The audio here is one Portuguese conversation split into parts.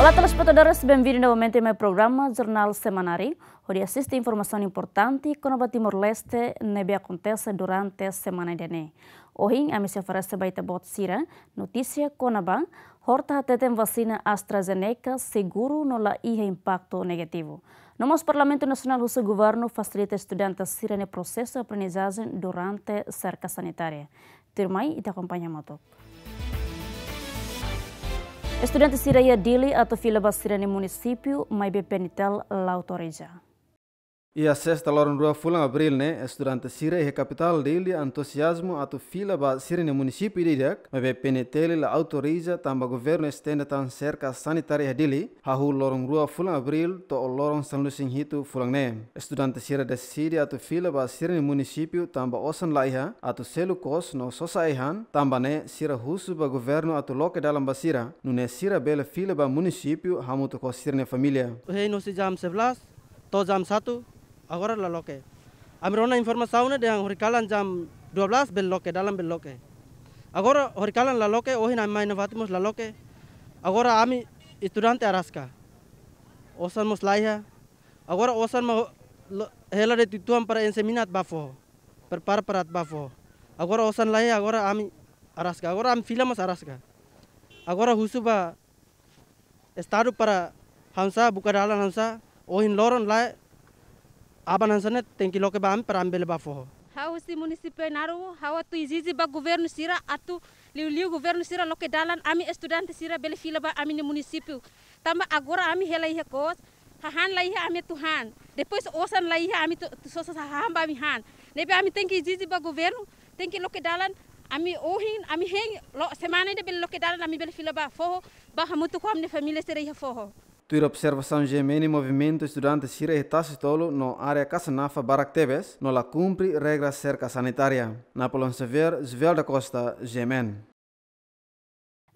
Olá, telespectadores, bem-vindos novamente ao meu programa Jornal Semanari. onde assiste informação importante que Nova Timor-Leste neve acontece durante a semana de ano. Hoje, a missão oferece baita bot sira, notícia Nova horta até tem vacina AstraZeneca seguro no la ia impacto negativo. No nosso Parlamento Nacional o seu Governo facilita estudantes sira no processo de aprendizagem durante cerca sanitária. Termai e te acompanha, Matok. Estudantes Siraya Dili atau fila bastante município, mas bem penitel la autoridade. Ia sexta lor rua fulan abril ne, estudante sire e capital dele entusiasmo atu fila ba sire ne municipio de dek, ma be penetele la autoriza tamba governo estende tan cerca sanitaria dele, hahu lorong rua fulan abril to lorong San Lucing hitu fulan ne. Estudante sire decide atu fila ba sire ne municipio tamba osan laiha atu selu kos no sosa ihan, tamba ne sira husu ba guvernul atu loke dalam basira, nune sira bela fila ba municipiu hamutu kos sire ne familia. Hei no sejam 11, to jam 1, agora la loke. informasi informasauna de ang horikalan jam 12 bel loke dalam bel loke. Agora horikalan la loke ohin amai navatimos la loke. Agora ami studente araska. Osan mos laya, Agora osan mau hela de tutuam para enseminat bafo. Perpar parat bafo. Agora osan laya agora ami araska. Agora ami filamos araska. Agora husuba estado para hamsa buka dalan hamsa ohin loron lai aban hansane tenki ke bam perambele bafo hau si munisipe naru hawa tu izizi ba governo sira atu liu governo sira loke dalan ami estudante sira bele fila ba ami ni município tamba agora ami hela ihe kos hahan laihe ami tuhan depois osan laihe ami tu sosa hamba ami han nebe ami tenki izizi ba governo tengki loke dalan ami ohin ami heng lo semana bel bele loke dalan ami bel fila ba foho ba hamutu ko amne família sira ihe foho tuir observação gemene movimento estudante sira e Tassitolo no área Casanafa Barak Tebes, no la cumpre regra cerca sanitária. Napoleon Sever, Zvel da Costa, Gemen.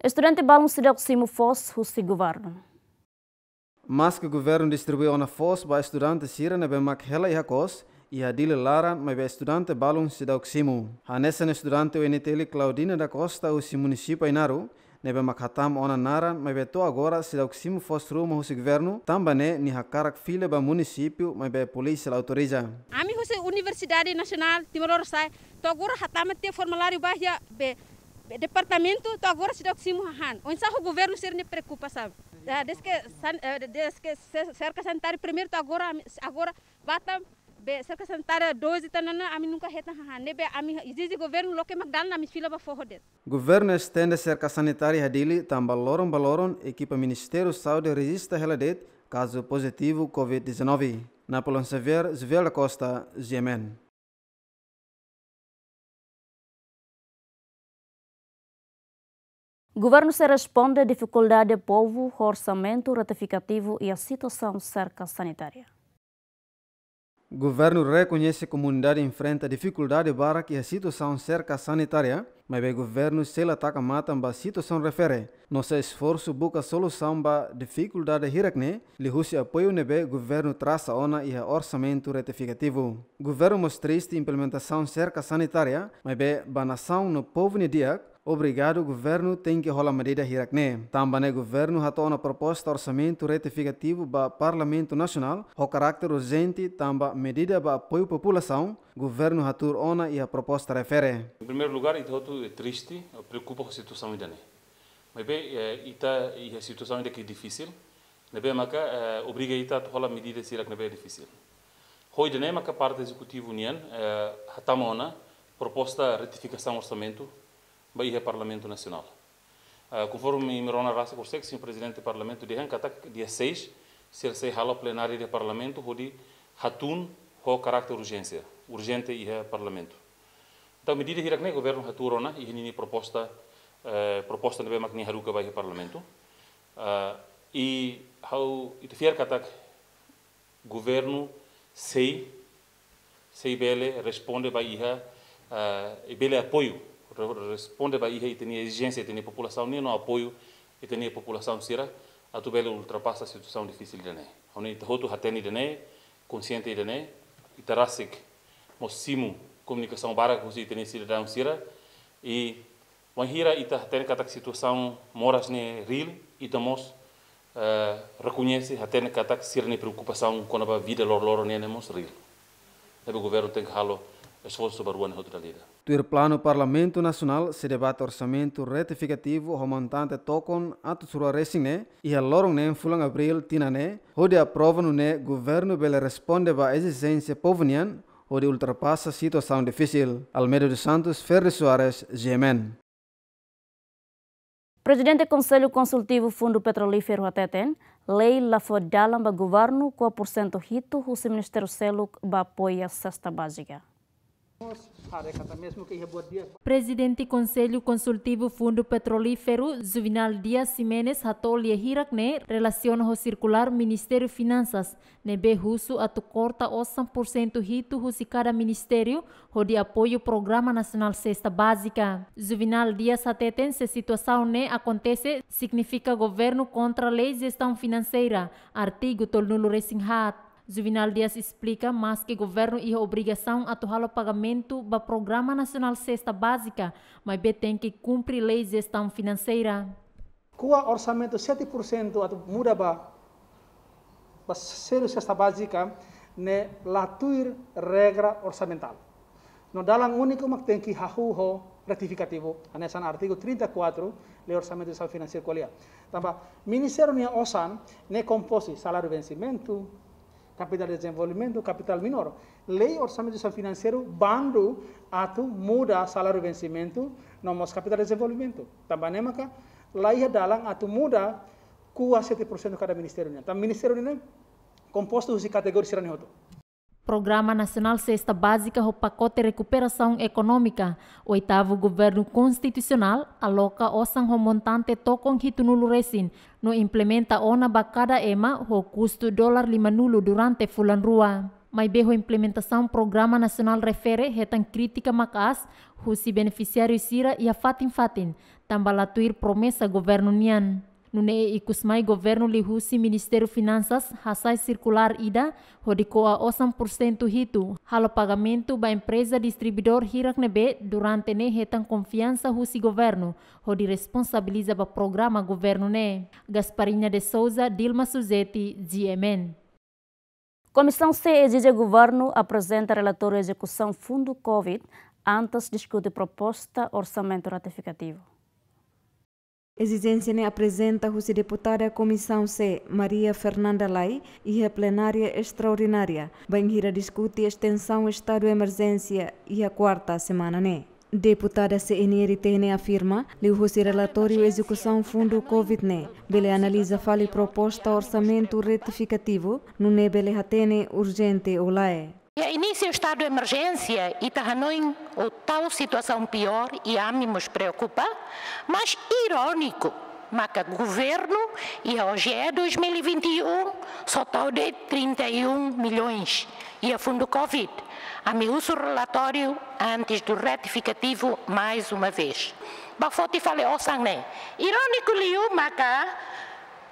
Estudante balão se deu simo fos, husfi governo. Mas que o governo distribuiu na fos para estudante sira na bemak hela e hakos, e a dile Lara, mas para estudante balão se deu a nessa estudante UNTL Claudina da Costa, o município Inaru, nebe makhatam ona naran maibe to agora se o que fosse rumo o governo também ni hakarak fila ba município maibe polícia autoriza ami hose universidade nacional timor sai to agora hatama te formulário ba ya be departamento to agora se o que han onde o governo ser ne preocupa sabe ah, desde que eh, desde que cerca sanitário primeiro to agora agora batam be serka santara dozi tanana ami nunca heta hane be ami izizi governo loke governo estende cerca sanitária hadili tamba loron baloron equipa ministério saúde resista heladet caso positivo covid-19 Napoleon Xavier Zvela da Costa O Governo se responde à dificuldade do povo, orçamento ratificativo e a situação cerca sanitária. Governo reconhece que comunidade enfrenta dificuldade para que a situação cerca sanitária, mas o governo se ataca mata a situação refere. Nosso esforço busca solução para dificuldade hirakne, lhe o apoio nebe governo traça ona e orçamento retificativo. Governo mostriste implementação cerca sanitária, mas nação no povo ne diak, Obrigado, governo tem que rolar medida hirakne. Né? Também o é governo ratou na proposta orçamento retificativo para o Parlamento Nacional, com carácter urgente, também medida para apoio à população, governo ratur ona e a proposta refere. Em primeiro lugar, é, é triste, preocupa com a situação ainda. Né? Mas bem, é, a situação ainda que é difícil, nebe maka uh, eh, obriga ita tola medida sirak é difícil hoje de né, maka parte executivo unian uh, na proposta retificação orçamento Bahia Parlamento Nacional. Uh, conforme Mirona Raça Corsex, o presidente do Parlamento de Hankatak, dia 6, se ele se hala plenário do Parlamento, onde Hatun com carácter urgência, urgente e Parlamento. Então, medida que o governo Haturona e a proposta, uh, proposta de Bemak Niharuka Bahia Parlamento, uh, e how itu fiar katak governo sei sei bele responde ir uh, bele apoio responde para ba e tem exigência, tem população, nem no apoio, tem população sira, a tu belo ultrapassa a situação difícil de né. Onde hotu hateni de né, consciente de né, itarasik, mosimu comunicação bara com os itenie cidadão sira, e wanhira ita hateni katak situação moras ne real, itamos uh, eh, reconhece hateni katak sira ne preocupação com a vida lor lor ne nemos real. o governo tem que halo Tuir plano Parlamento Nacional se debate orçamento retificativo remontante tocon atu sura resine e a lorong nem fulang abril tinane hode aprova no ne governo bele responde ba exigência povenian hoje ultrapassa situação difícil. Almeida dos Santos, Ferre Soares, Gemen. Presidente do Conselho Consultivo Fundo Petrolífero Ateten, lei lafo governo com a porcento hito o Ministério Seluk ba apoia cesta básica. Presidente Conselho Consultivo Fundo Petrolífero Zuvinal Dias Simenes hatol hirakne relaciona o circular Ministério Finanças nebe russo atu corta 8% hito husi cada ministério ho de apoio Programa Nacional Cesta Básica. Zuvinal Dias ateten se situação ne acontece significa governo contra leis gestão financeira artigo tolnulo resinhat. Juvenal Dias explica mais que governo e a obrigação a torrar o pagamento do Programa Nacional Cesta Básica, mas tem que cumprir lei de gestão financeira. Com o orçamento 7% muda para o cesta básica, né, latuir regra orçamental. No dalang único mak tem que hahuho ratificativo, anesan artigo 34 le orçamento de saúde financeiro qualia. É? Tamba, Ministério Minha OSAN, ne né, compõe salário vencimento, capital de desenvolvimento, capital menor. Lei Orçamento Social Financeiro bando, ato, muda salário vencimento nomos capital de desenvolvimento. Também maka lei dalang ato, muda ku 7% cada ministério. Então, ministério ini composto de categorias iraniano. Programa Nacional Cesta Básica o Pacote Recuperação Econômica. Oitavo Governo Constitucional aloca o San Romontante Tokong Hitunulu Resin. No implementa ona bacada ema o custo dólar lima nulo durante fulan rua. Mai a implementação Programa Nacional refere retan crítica macas husi beneficiário Sira e a Fatin Fatin. Tambalatuir promessa governo Nian. Nune ikusmai governo lihusi Ministério Finanças hasai circular ida hodikoa osan porcento hitu. Halo pagamento ba empresa distribuidor hirak nebe durante ne hetan confiança husi governo, hodi responsabiliza ba programa governo ne. Gasparinha de Souza, Dilma Suzetti, GMN. Comissão CEG de Governo apresenta relatório de execução Fundo Covid, antes discute proposta orçamento ratificativo. Exigência apresenta a deputada Comissão C, Maria Fernanda Lai, e a plenária extraordinária. Benhira discute a extensão estado de emergência e a quarta semana, Deputada CNRT Tene afirma que o relatório execução fundo covid ne bele analisa fale proposta orçamento retificativo no ne bele urgente urgente lae. Inicia o estado de emergência e Terranóin ou tal situação pior e ânimos preocupa, mas irônico, maca governo e a OGE 2021 só tal de 31 milhões e a fundo Covid. A uso o relatório antes do retificativo mais uma vez. Bafote falei, ó oh, sangue, irônico liu, maca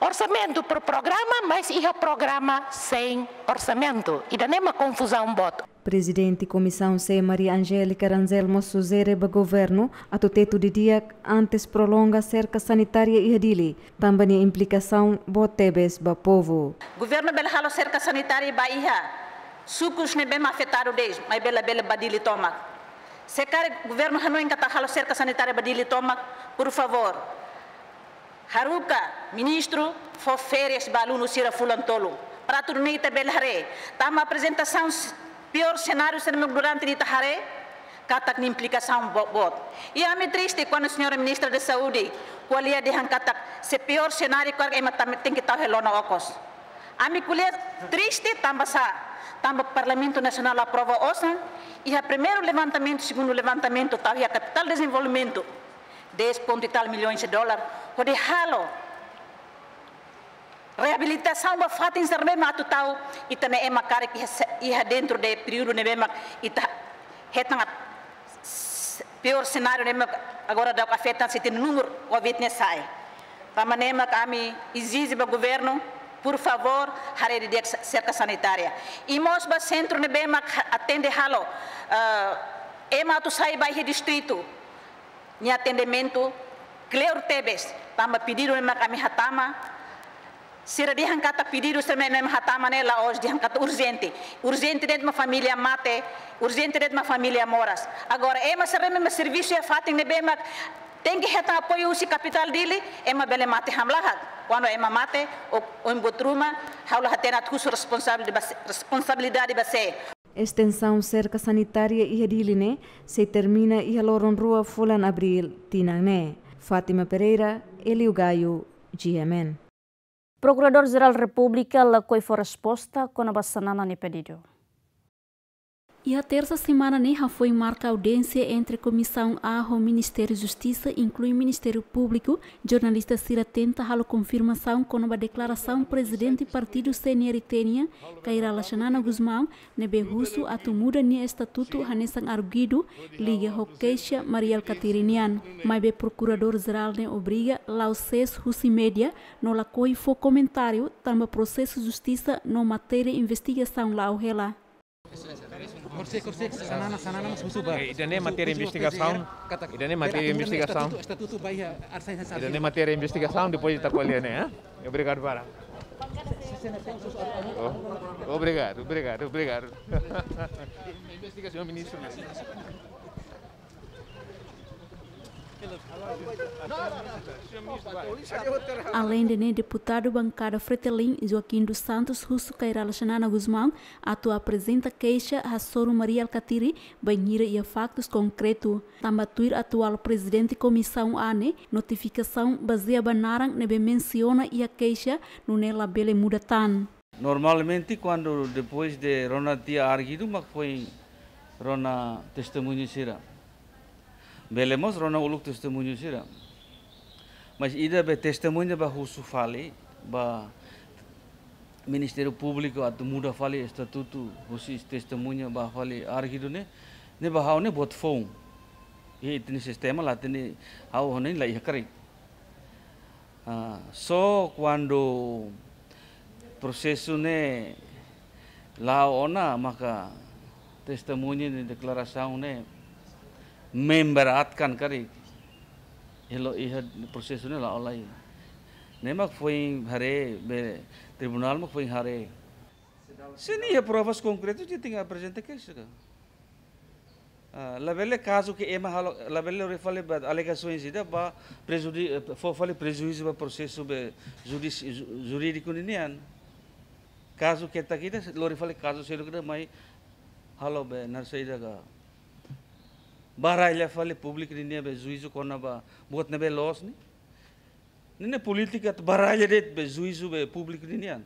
orçamento para o programa, mas ia programa sem orçamento. E dá nem uma confusão boto. Presidente Comissão C. Maria Angélica Ranzelmo Suzere do Governo, a teto de dia antes prolonga cerca sanitária e adili, também a implicação botebes o povo. Governo belhalo cerca sanitária e baía, sucos ne bem afetado desde, mas bela bela badili toma. Se o governo não a cerca sanitária badili toma, por favor, haruka ministro fo férias balu no sira fulantolo para turnei tabel belharé. está uma apresentação pior cenário sermos durante de tahare katak ni implicação bot e é me triste quando a senhora ministra de saúde qualia de hankatak se pior cenário qual é tem que tal relona ocos a me qualia triste também, sa o parlamento nacional aprova osan e a primeiro levantamento segundo levantamento tal e a capital desenvolvimento 10 ponto e tal milhões de dólares, o de halo. Reabilitação ba fatin ser bem matu tau, ita ne ema kare ki iha dentro de período ne bem ita hetang pior cenário ne agora da afetan se tem número o vetne sai. para Tama ne a kami exige ba governo por favor, harede de cerca sanitária. E mos ba centro ne bem atende halo. Uh, ema tu sai ba distrito. ni atendimento Cleo Tebes tamba pedido mema kami hatama Sira di hankata pedido se mema hatama nela hoje di hankata urgente urgente dentro de uma mate urgente dentro ma familia moras agora ema se mema serviço é e fato ne bema tem que retar apoio usi capital dele ema bele mate hamlahat quando ema mate o embotruma haula hatena su responsabilidade responsabilidade base extensão cerca sanitária e adilene né? se termina e aloron rua fulan abril tinane. Né? Fátima Pereira, Elio Gaio, GMN. Procurador-Geral da República lacoi foi resposta com a bastanana ni pedido. E a terça semana Neha né, foi marca audiência entre Comissão ARRO, Ministério da Justiça, inclui Ministério Público. Jornalista Cira tenta halo confirmação com uma declaração presidente partido senior Itenia, Kaira Lachanana Guzmão, Nebe Russo, Atumuda Nia né, Estatuto, Hanessan Arguido, Liga Roqueixa, Mariel Caterinian. Maibe Procurador Geral ne né, Obriga, Lauces Russi Média, Nola Coi foi comentário, o processo justiça, no matéria investigação lá o Corse, corse, sanana, sanana mas musuba. Idane materia investigação, idane materia kan investigação. Estatuto Bahia, Arsena Sabi. Idane materia investigação, depois está colhendo, né? Obrigado, ya. Vara. Obrigado, oh, oh, obrigado, obrigado. Investigação, ministro. Além de nem deputado bancário Fretelim Joaquim dos Santos Russo Cairala Xanana Guzmão, atua apresenta queixa a Soro Maria Alcatiri, banheira e a factos concreto. Tambatuir atual presidente comissão ANE, notificação baseia banaran nebe menciona e a queixa no nela bele mudatan. Normalmente quando depois de Rona Tia arguido, mas foi Rona testemunho será. belemos rona uluk testemunho sira mas ida be testemunho ba husu fali ba ministeru publiko atu muda fali estatutu husi testemunho ba fali argido ne ne hau ne bot fong ye itni sistema latini tini hau hone la yakari ah so kwando processo ne lá ona maka testemunho ne declaração ne memberatkan kari ilo iha prosesnya la olai nemak foi hare be tribunal mak foi hare sini ya provas konkret itu tinga presente ke suka labelle caso que ema halo labelle refale bad alegações ida ba prejudi fofale prejuízo ba processo be judici jurídico ninian caso que takida lorifale caso selo kada mai halo be narsai daga baralha fale público é né? é é de nebe juízo quando ba bot nebe los ni nene política baralha de be juízo be público de nian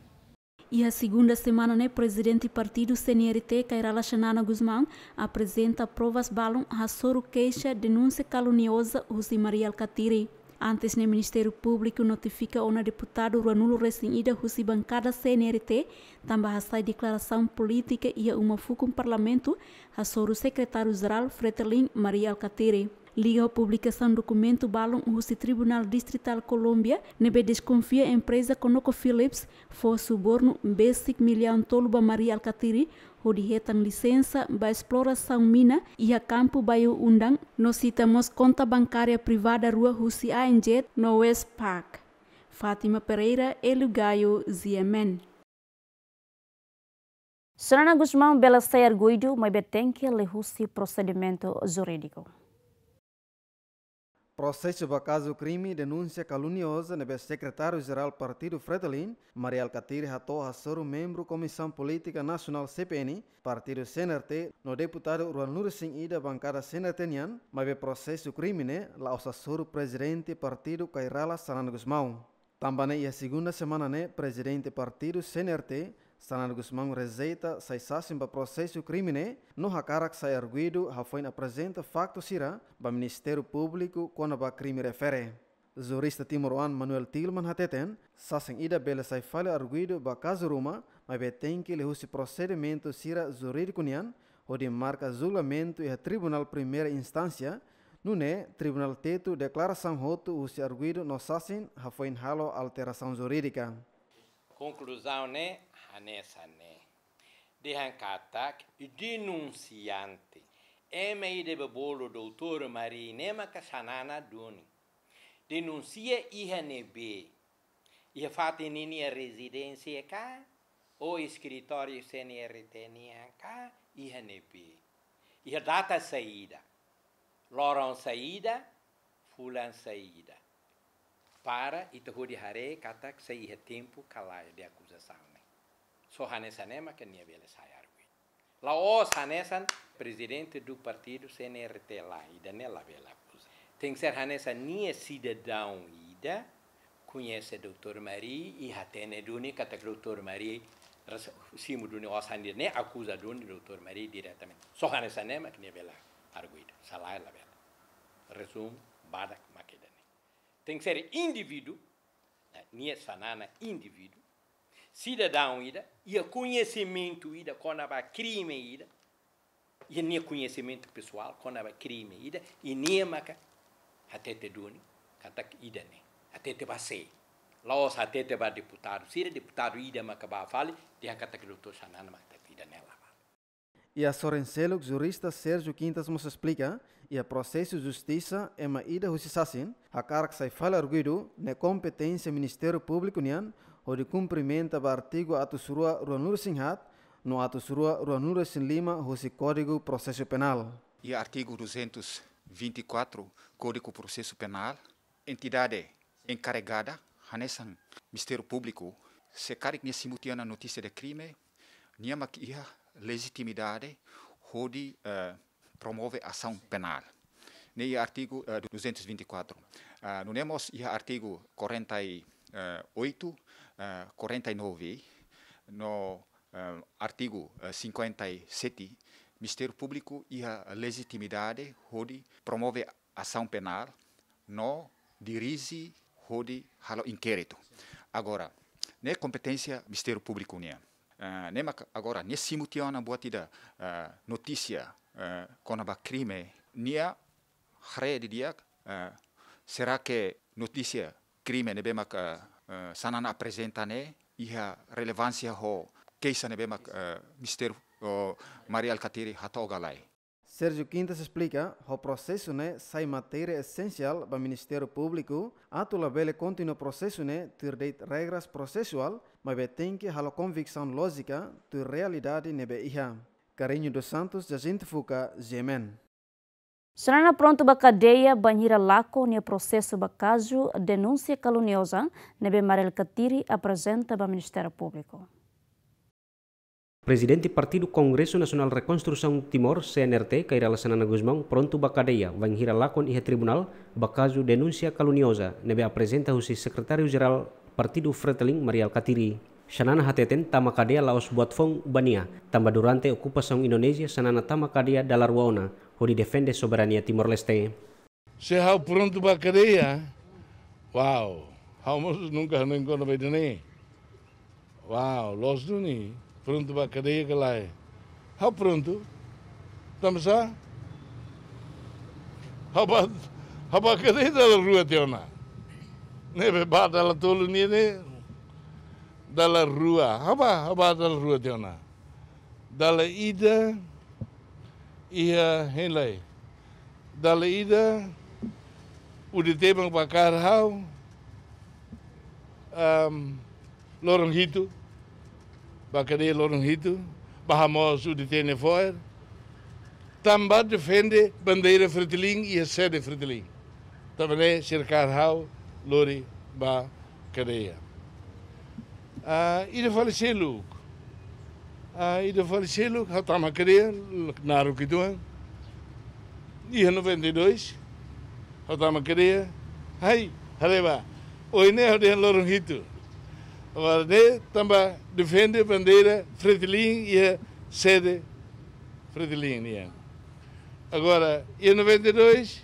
e a segunda semana né presidente partido CNRT Cairala Xanana Guzmão apresenta provas balão a soro queixa denúncia caluniosa José Maria Alcatiri Antes, o Ministério Público notifica o deputado Ruanulo Resinida Rússia Bancada CNRT, também a declaração política e uma fuga no Parlamento, a o secretário-geral Fretelin Maria Alcatere. Liga a publicação do documento balão o Tribunal Distrital Colômbia, nebe desconfia a empresa Conoco Philips for suborno 5 milhão toluba Maria Alcatiri, hodihetan licença ba exploração mina e a campo baio undang no citamos conta bancária privada rua Husi Anjet no West Park. Fátima Pereira, Elugaio, Ziemen. Senhora Guzmão, bela ser guido, mas tem que levar procedimento jurídico processo de caso crime denúncia caluniosa no secretário-geral do Partido Fredolin, Maria Catir Hatorra Soro, membro da Comissão Política Nacional CPN, Partido CNRT, no deputado Ruan Nur Singh Ida, bancada CNRTnian, o processo crime ne, né, la o Soro, presidente Partido Cairala Sanano Também Tambane ia segunda semana o né, presidente do Partido CNRT, Sanar Gusmang rezeita sai ba processo crimine, no hakarak sai arguido hafoin apresenta facto sira ba Ministério Público quando ba crime refere. Jurista timoruan Manuel Tilman hateten, sasem ida bela sai falha arguido ba caso ruma, mas betém que lehusi procedimento sira jurídico nian, de marca julgamento e tribunal primeira instância, Nune, tribunal teto declaração roto o se arguido no sassin hafoin halo alteração jurídica. Conclusão, né? anee Dejan Katak, denunciante. Ema de bolo doutor Maria Marinema Kashanana Duni. Denuncia INB. E fato a residência cá, ou escritório CNRT cá, nebe E data saída. Loron saída, fulan saída. Para e te hare katak sair tempo calai de acusação. Né? Sohanesan emakan nia bela sayarwi. La o Hanesan, presidente do partido CNRT lá, da nela bela coisa. Tem que ser Hanesan nia é cidadão ida, conhece a dr Maria e atene duni o doutor Maria simo duni osandi ne acusa duni doutor Maria diretamente. Sohanesan emakan nia bela arguida, é la vela. Resumo, badak maquedane. Tem que ser indivíduo, nia né, é sanana indivíduo, cidadão ida, e a conhecimento ida, quando há crime ida, e nem conhecimento pessoal, quando há crime ida, e nem maca, até te duni, até ida nem, até te passei. Lá os até te vai deputado, se deputado ida maca ba fale, a cata que o doutor Sanana maca ida nela. E a Sorencelog, jurista Sérgio Quintas, nos explica e a processo de justiça é uma ida justiça assim, a carga sai fala arguido na né competência Ministério Público União, né? o de cumprimento do artigo 402 205 no 402 205 do Código Processo Penal. E artigo 224 Código Processo Penal, entidade encarregada, Hanesan, Ministério Público, se caricnya simutiana notícia de crime, que ia legitimidade, hodi uh, eh, promover ação penal. Nei artigo uh, 224. Uh, temos nemos artigo 48, 49, ah, no ah, artigo 57, ah, Ministério Público e a legitimidade onde promove ação penal, não dirige o halo inquérito. Agora, nem né, competência Ministério Público União. Né? Uh, né, agora nem simultiana buatida uh, notícia uh, o crime nia rede dia uh, será que notícia crime ne bemak uh, sana na apresentane iha relevância ho keisa nebema uh, mister o Maria Alcatiri hatogalai. Sérgio Quintas explica o processo né sai matéria essencial para o Ministério Público, a tula bele continua processo né ter deit regras processual, mas tem que halo convicção lógica ter realidade nebe iha. Carinho dos Santos, Jacinto Fuca, Gemen. Senana pronto ba cadeia banhira laco ne processo ba caso denúncia caluniosa nebe Marel Katiri apresenta ba Ministério Público. Presidente Partido Congresso Nacional Reconstrução Timor, CNRT, Kairala Sanana Guzmão, pronto bakadea banhira lako nia tribunal, bacaso denúncia caluniosa, nebe apresenta o secretário-geral Partido Freteling, Marial Katiri. Sanana hateten tama kadea laos buat fong bania, tamba durante okupasong Indonesia sanana kadea dalar waona, hoe die defende soberania Timor-Leste. Se pronto para cadeia, uau, hau nunca não encontram bem nem. Uau, los duni, pronto para cadeia que lá é. Hau pronto, estamos lá. Hau para, hau para cadeia da rua teona. Nebe bata la tolu ni ne, da la rua, hau para, hau da la rua teona. Da la ida, Ia Henley. Dale ida, uditebang bakar hau, para lorong hitu, bacaria lorong hitu, Bahamas de foer. também defende bandeira Fritiling e a sede Fritiling. Também cercar rau lori, ba, cadeia. Uh, ah, e de falecer, Luco. Aí geval Shiluk had aan mijn naar ook doen. Die 92, had aan mijn Hai, hareba, oine o een de hitu. Waar Agora, né, tamba defende a bandeira, Fredilinho e a sede Fredilinho. Né? Agora, em 92,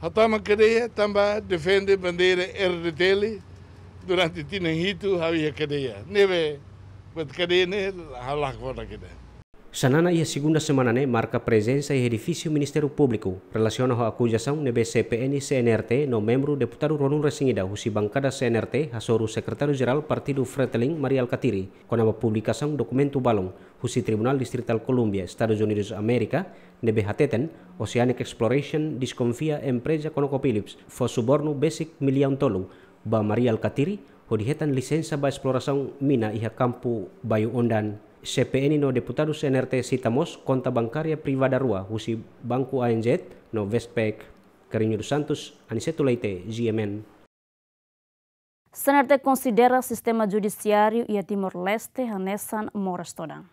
Hatama Cadeia também defende a bandeira RDTL durante Tinanhito, havia cadeia. Neve ini alla guarda che Sanana e segunda semana ne marka presença e edifício Ministério Público relaciona a acusação ne CNRT no membro deputaru Ronun Resingida husi bangkada CNRT hasoru secretário-geral partido Freteling Maria Alcatiri conama dokumen tu balong husi Tribunal Distrital Columbia, Estados Unidos Amerika nebe hateten Oceanic Exploration disconfia empresa ConocoPhillips for suborno basic milhão tolu ba Maria Alkatiri hodi hetan lisensa ba eksplorasi mina iha kampu Bayu Undan CPN no deputados NRT Sitamos konta bankaria privada rua husi bangku ANZ no Vespec Carinho dos Santos Aniceto Leite GMN. Senarte considera sistema judiciario ia Timor-Leste hanesan morastodan.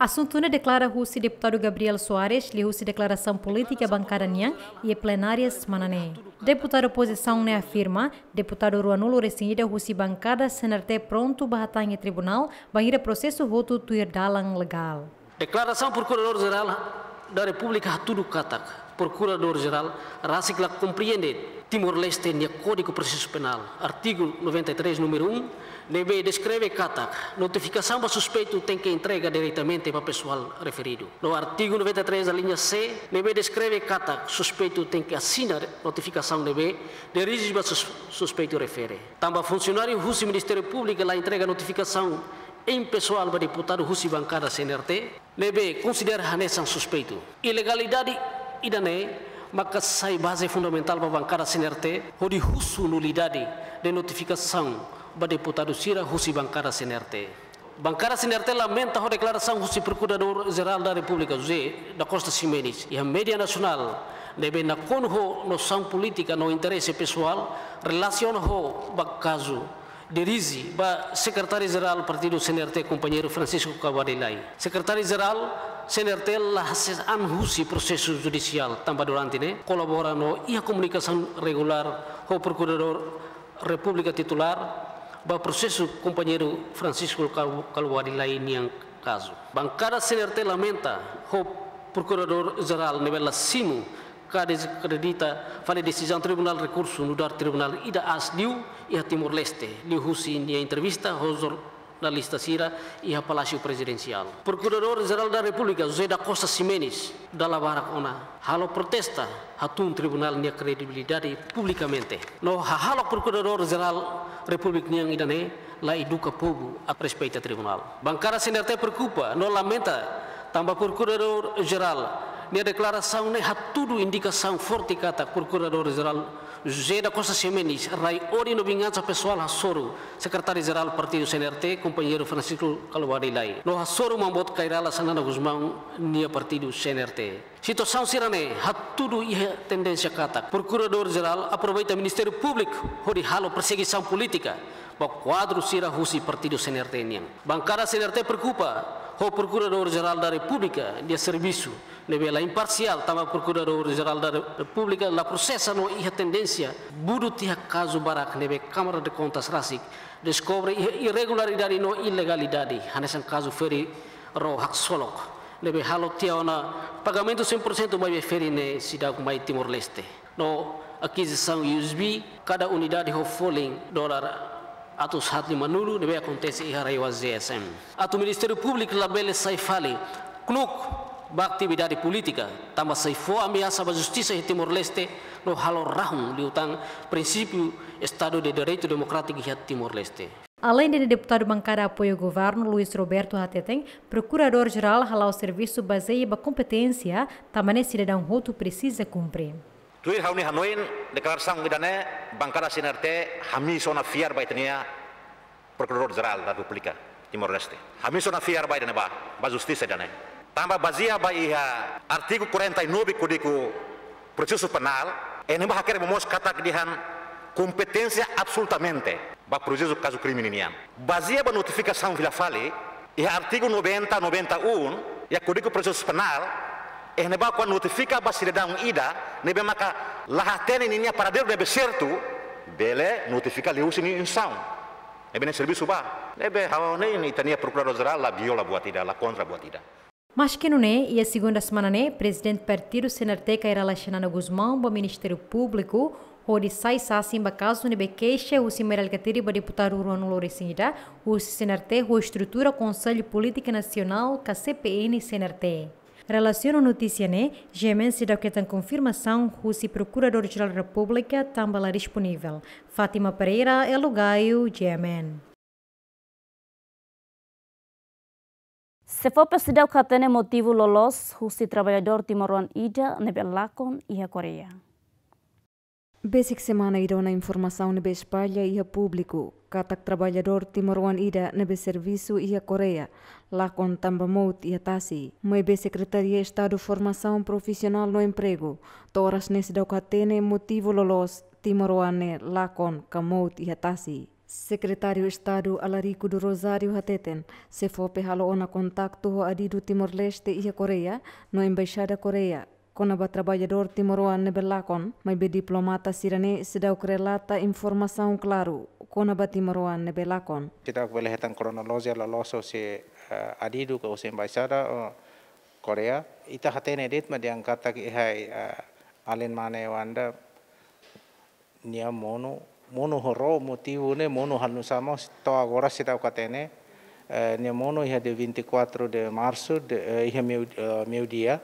Assuntuna declara Rússia deputado Gabriel Soares lhe Rússia declaração política bancária nian e plenária semanane. Deputado oposição ne afirma, deputado Ruanulo recinhida Rússia bancada senarte pronto barratanha tribunal, banheira processo voto tuir legal. Declaração Procurador-Geral da República tudo Katak, Procurador-Geral, Rasicla compreende Timor-Leste, Código Processo Penal, artigo 93, número 1, deve descreve CATA. Notificação para suspeito tem que entregar diretamente para o pessoal referido. No artigo 93 da linha C, deve descreve CATA. Suspeito tem que assinar notificação deve dirigir para suspeito refere. Também funcionário russo Ministério Público lá entrega notificação em pessoal para deputado russo bancada CNRT. Deve considerar nessa suspeito. Ilegalidade e dané maka sai base fundamental para bancada CNRT, ou de russo nulidade de notificação bade Deputado sira husi Bangkara senerte Bangkara senerte lamenta ho declaração husi procurador geral da republika José da Costa Simenis. Ia media nasional. debe na konho no sang politika no interese pessoal relasion ho bakazu dirizi ba sekretari jeral Partido CNRT, companheiro Francisco Cabarilai. Sekretari geral CNRT an Husi prosesu judicial tambah durante ne kolaborano ia comunicação regular ho procurador republika titular ba prosesu companheiro Francisco Calvarilain yang kasus. Bangkara CNRT lamenta hope Procurador-Geral Nebela Simo kada kredita fale decisão Tribunal Recurso no Tribunal Ida asdiu, e a Timor-Leste. Liu Hussein, em entrevista, Rosor na lista sira e a Palácio Presidencial. Procurador-Geral da República, José da Costa Simenes, da La ona halo protesta hatun tribunal nia credibilidade publicamente. No halo Procurador-Geral republik Niang Idane, la educa povo a respeito tribunal. Bancara se até preocupa, não lamenta, também Procurador-Geral, nia declaração, né, tudo indicação forte kata Procurador-Geral da Costa Ximenes, Rai Ori no Vingança Pessoal Hassoro, secretário-geral do Partido CNRT, companheiro Francisco Calvarilai. No Hassoro Mambot Cairala Sanana Guzmão, Nia Partido CNRT. Situação Sirane, Hatudo e Tendência Cata. Procurador-Geral aproveita o Ministério Público, Hori Halo Perseguição Política, para quadro Sira Russi Partido CNRT. Bancada CNRT preocupa, o oh, Procurador-Geral da República de serviço de imparcial, também o Procurador-Geral da República, na processa no ia tendência, budu tinha caso barak nebe Câmara de Contas Rasik, descobre irregularidade no ilegalidade, nesse caso feri ro hak solok, nebe halo tiaona pagamento 100% mai feri ne sidak mai Timor-Leste, no aquisição USB, cada unidade ho foling dólar Ato tu Manulu, deve acontecer em Raiwas ZSM. Ato Ministério Público, labele saifali fale, cluc, atividade política, também sai for ameaça à justiça em Timor-Leste, no halor rahum, liutang, princípio Estado de Direito Democrático em Timor-Leste. Além de deputado bancário apoio ao governo, Luiz Roberto Hateteng, procurador-geral, ralar o serviço baseia ba competência, também cidadão roto precisa cumprir. Tui hauni hanuin deklar sang midane bangkara sinarte hami sona fiar baitania prokuror zeral da duplika Timor Leste. Hami sona fiar baitane ba ba justice dane. Tamba bazia ba iha artigo 49 kudiku processo penal ene ba hakere momos kata kedihan kompetensia absolutamente ba processo caso crime Bazia ba sang vilafale iha artigo 90 91 ya kudiku processo penal ehne ba ko nuti fika basire dan ida ne be maka lahatene ni nia paradeiro de besertu bele nuti fika le usini insão ne serviço ba ne be haone ni tania procurador geral la biola boa, ida la contra boa, ida mas que não é, e a segunda semana né, presidente partido Senarteca era Alexandre Guzmão, o Ministério Público, onde sai sassim bacaso nebe queixa, o Simeral Catiri, o deputado Uruano Lorecinida, o Senarte, o estrutura Conselho Política Nacional, KCPN Senarte. Relacionam notícia né, gemem-se dá que tem confirmação russo Procurador-Geral da República também disponível. Fátima Pereira é lugaio gemen. Se for percebido que tem motivo lolos, russo trabalhador Timoron Ida, Nebelakon e a Coreia. Basic semana irão informação na espalha e a público. Katak trabalhador Timoruan ida na serviço e a Coreia. Lacon Tambamut e Atasi. Moebe Secretaria Estado Formação Profissional no Emprego, Toras Nesidaucatene Motivo Lolos, Timoroane, Lacon, Kamut e Atasi. Secretário Estado Alarico do Rosário Hateten, se for pehalo ona contacto ho adido Timor-Leste e a Coreia, no Embaixada Coreia, Konaba trabalhador timoroano belacon, mas be diplomata sirane sedau relata informação claro. kona maroan ne belakon kita ko bele hetan kronologia la loso se eh, adidu ko se korea ita hatene det ma diang kata ki hai eh, alin mane wanda nia mono mono horo motivu ne mono halnu samo to agora sita ta katene eh, nia mono ia de 24 de marsu de ia meu meu dia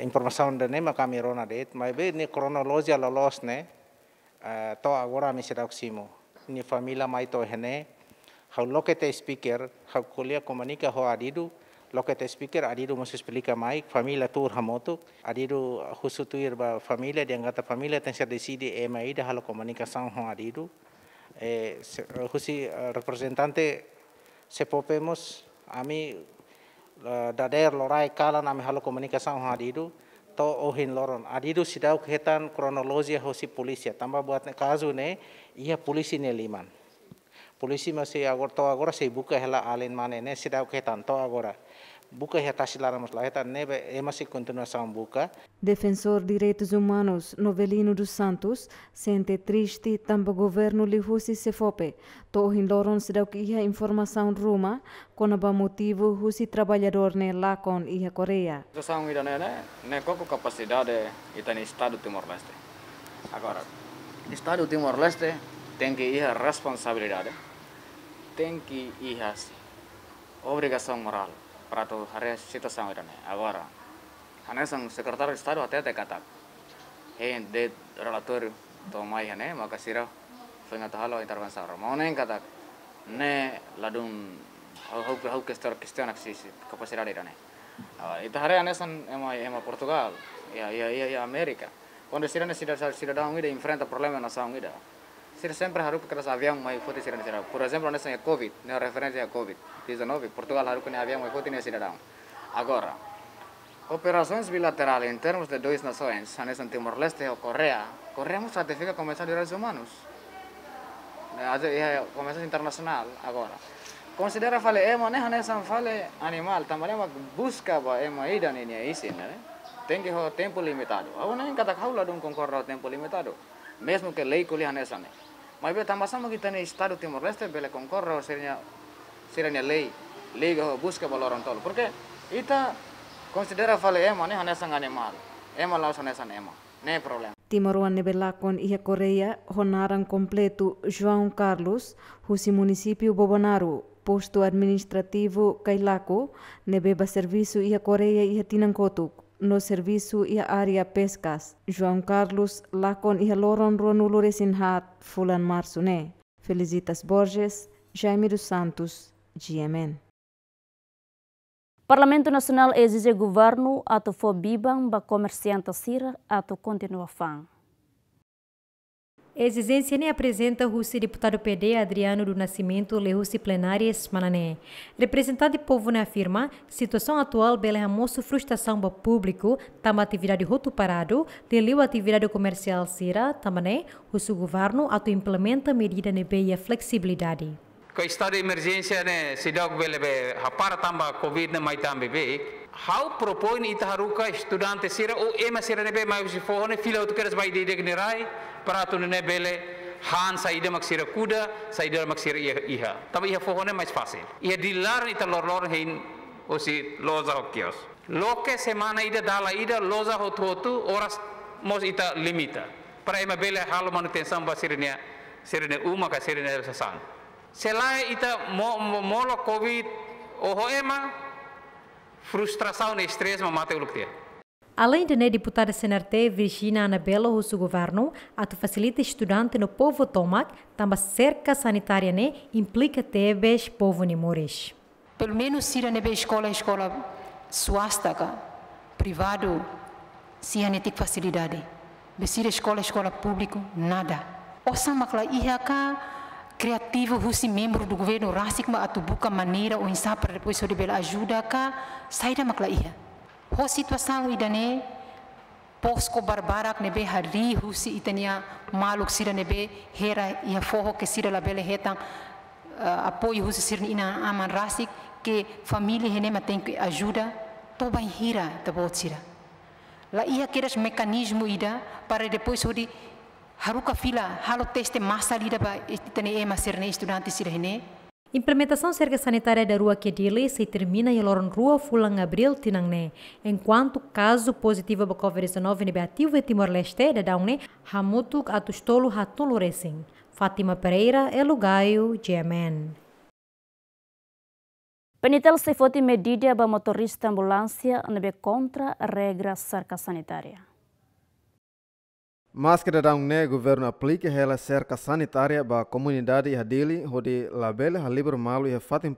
informação da nema camerona det mas be ne kronologi la ne Eh, to agora mi será oximo ni familia mai to hene hau lo te speaker hau kulia komunika ho adidu lo speaker adidu mos explica mai familia tur hamotu adidu husutuir ba familia de angata familia ten se decide e mai da halo sang ho adidu e eh husi representante se popemos ami eh, da lorai kala nami halo sang ho adidu to ohin loron adidu sidau kehetan kronologi ya hosi polisi ya. tambah buatne kazu ne ia polisi ne liman polisi masih agor to agora sibuk buka ya hela alin mane ne sidau kehetan to agora Buca tá né? é Defensor de Direitos Humanos Novelino dos Santos sente triste também o governo se sefope. Torrin loron se deu que ia informação ruma com o motivo husi trabalhador ne lá com a Coreia. Sessão ida né né com capacidade estar no estado Timor Leste. Agora, estado Timor Leste tem que ir responsabilidade, tem que ir obrigação moral. Prato Hare Sita Sangatane. Agora, Hanesan, secretário de Estado até Tecatac. Hein de relator do Maiané, Macacira, foi na Tahalo intervenção. Monem kata, ne ladun hauke hauke stor kristianak siis kapasidade irane. Ita hare Hanesan ema ema Portugal, ya ya ya Amerika. Quando sirane sida sida daungida enfrenta problema na saungida. ser sempre harus kereta avião mai fote sira sira. Por exemplo, nessa é Covid, na referência a Covid 19, Portugal harus kena avião mai fote nesse sira Agora, operações bilaterais em termos de duas nações, nessa Timor-Leste ou Coreia, Coreia não certifica a Convenção de Direitos Humanos. É a é Convenção Internacional agora. Considera fale é né nessa fale animal, é uma busca é uma ida nem é isso, né? Tem que ter tempo limitado. Agora nem cada caula de um concorda tempo limitado. Mesmo que lei colhe nessa, né? bem sama-sama kita nih Estado Timor Leste bela concorro sirnya sirnya lei lei go busca valor antol porque ita considera fale ema ne hanesan animal ema laus hanesan não é problema Timor-Leste Belacon e a Coreia ronaram completo João Carlos, husi município Bobonaru, posto administrativo Cailaco, nebeba serviço e a Coreia e a no serviço e área pescas. João Carlos Lacon e Loron Ronulores Inhat, Fulan Marsune. Felicitas Borges, Jaime dos Santos, Yemen. Parlamento Nacional exige governo ato fobibang ba comerciante sir ato continua fang. Exigência ne apresenta Rússia deputado PD Adriano do Nascimento le Rússia plenária semana né? Representante povo ne afirma situação atual bela é almoço frustração o público tamba atividade roto parado de atividade comercial sira também né? o governo ato implementa medida ne beia flexibilidade. kai stadi emergency ne sidak belebe hapar tamba covid ne mai tambe be how propoin ita haruka studente sira o ema sira ne be mai usi fohone fila utkers bai de dek nerai paratun ne bele han saida maksira kuda saida maksira iha iha tapi iha fohone mais fasil iha dilar ita lor lor hein, osi loza hokios loke semana ida dala ida loza hot hotu oras mos ita limita para ema bele halo manu tensam basirnya sirine uma ka sirine sasang selain itu molo covid ohoema frustração e estresse mamateu luktia. Além de né, deputada Senarte Virginia Anabela Russo Governo, a facilita estudante no povo tomac, também cerca sanitária né, implica tebes povo nimores. Pelo menos se a nebe escola escola suastaga, privado, se a tem facilidade. Besira escola escola público nada. Osamakla ihaka kreativo husi membro do governo rasik ma atu buka maneira o insa para depois sobre bela ajuda ka saída makla ia ho situação idane posco barbarak nebe hari husi itania maluk sira nebe hera ia forro que sira la bela heta uh, apoio husi sirni ina aman rasik que família henema tem que ajuda toba hira tabot sira la ia queres mecanismo ida para depois sobre Haruka fila, halo teste massa lida ba tani ema serne estudante sirene Implementação cerca sanitária da rua Kedili se termina em Loron Rua Fulang Abril Tinangne, enquanto caso positivo da Covid-19 negativo e Timor-Leste da Daune, Hamutuk Atustolo Hatulu Fátima Pereira, Elugaio, GMN. Penitel se foti medida para motorista ambulância nebe contra a regra cerca sanitária. Masker da UNE, governo aplica ela cerca sanitária para a comunidade Hadili, hodi label ha livre malo e fatin em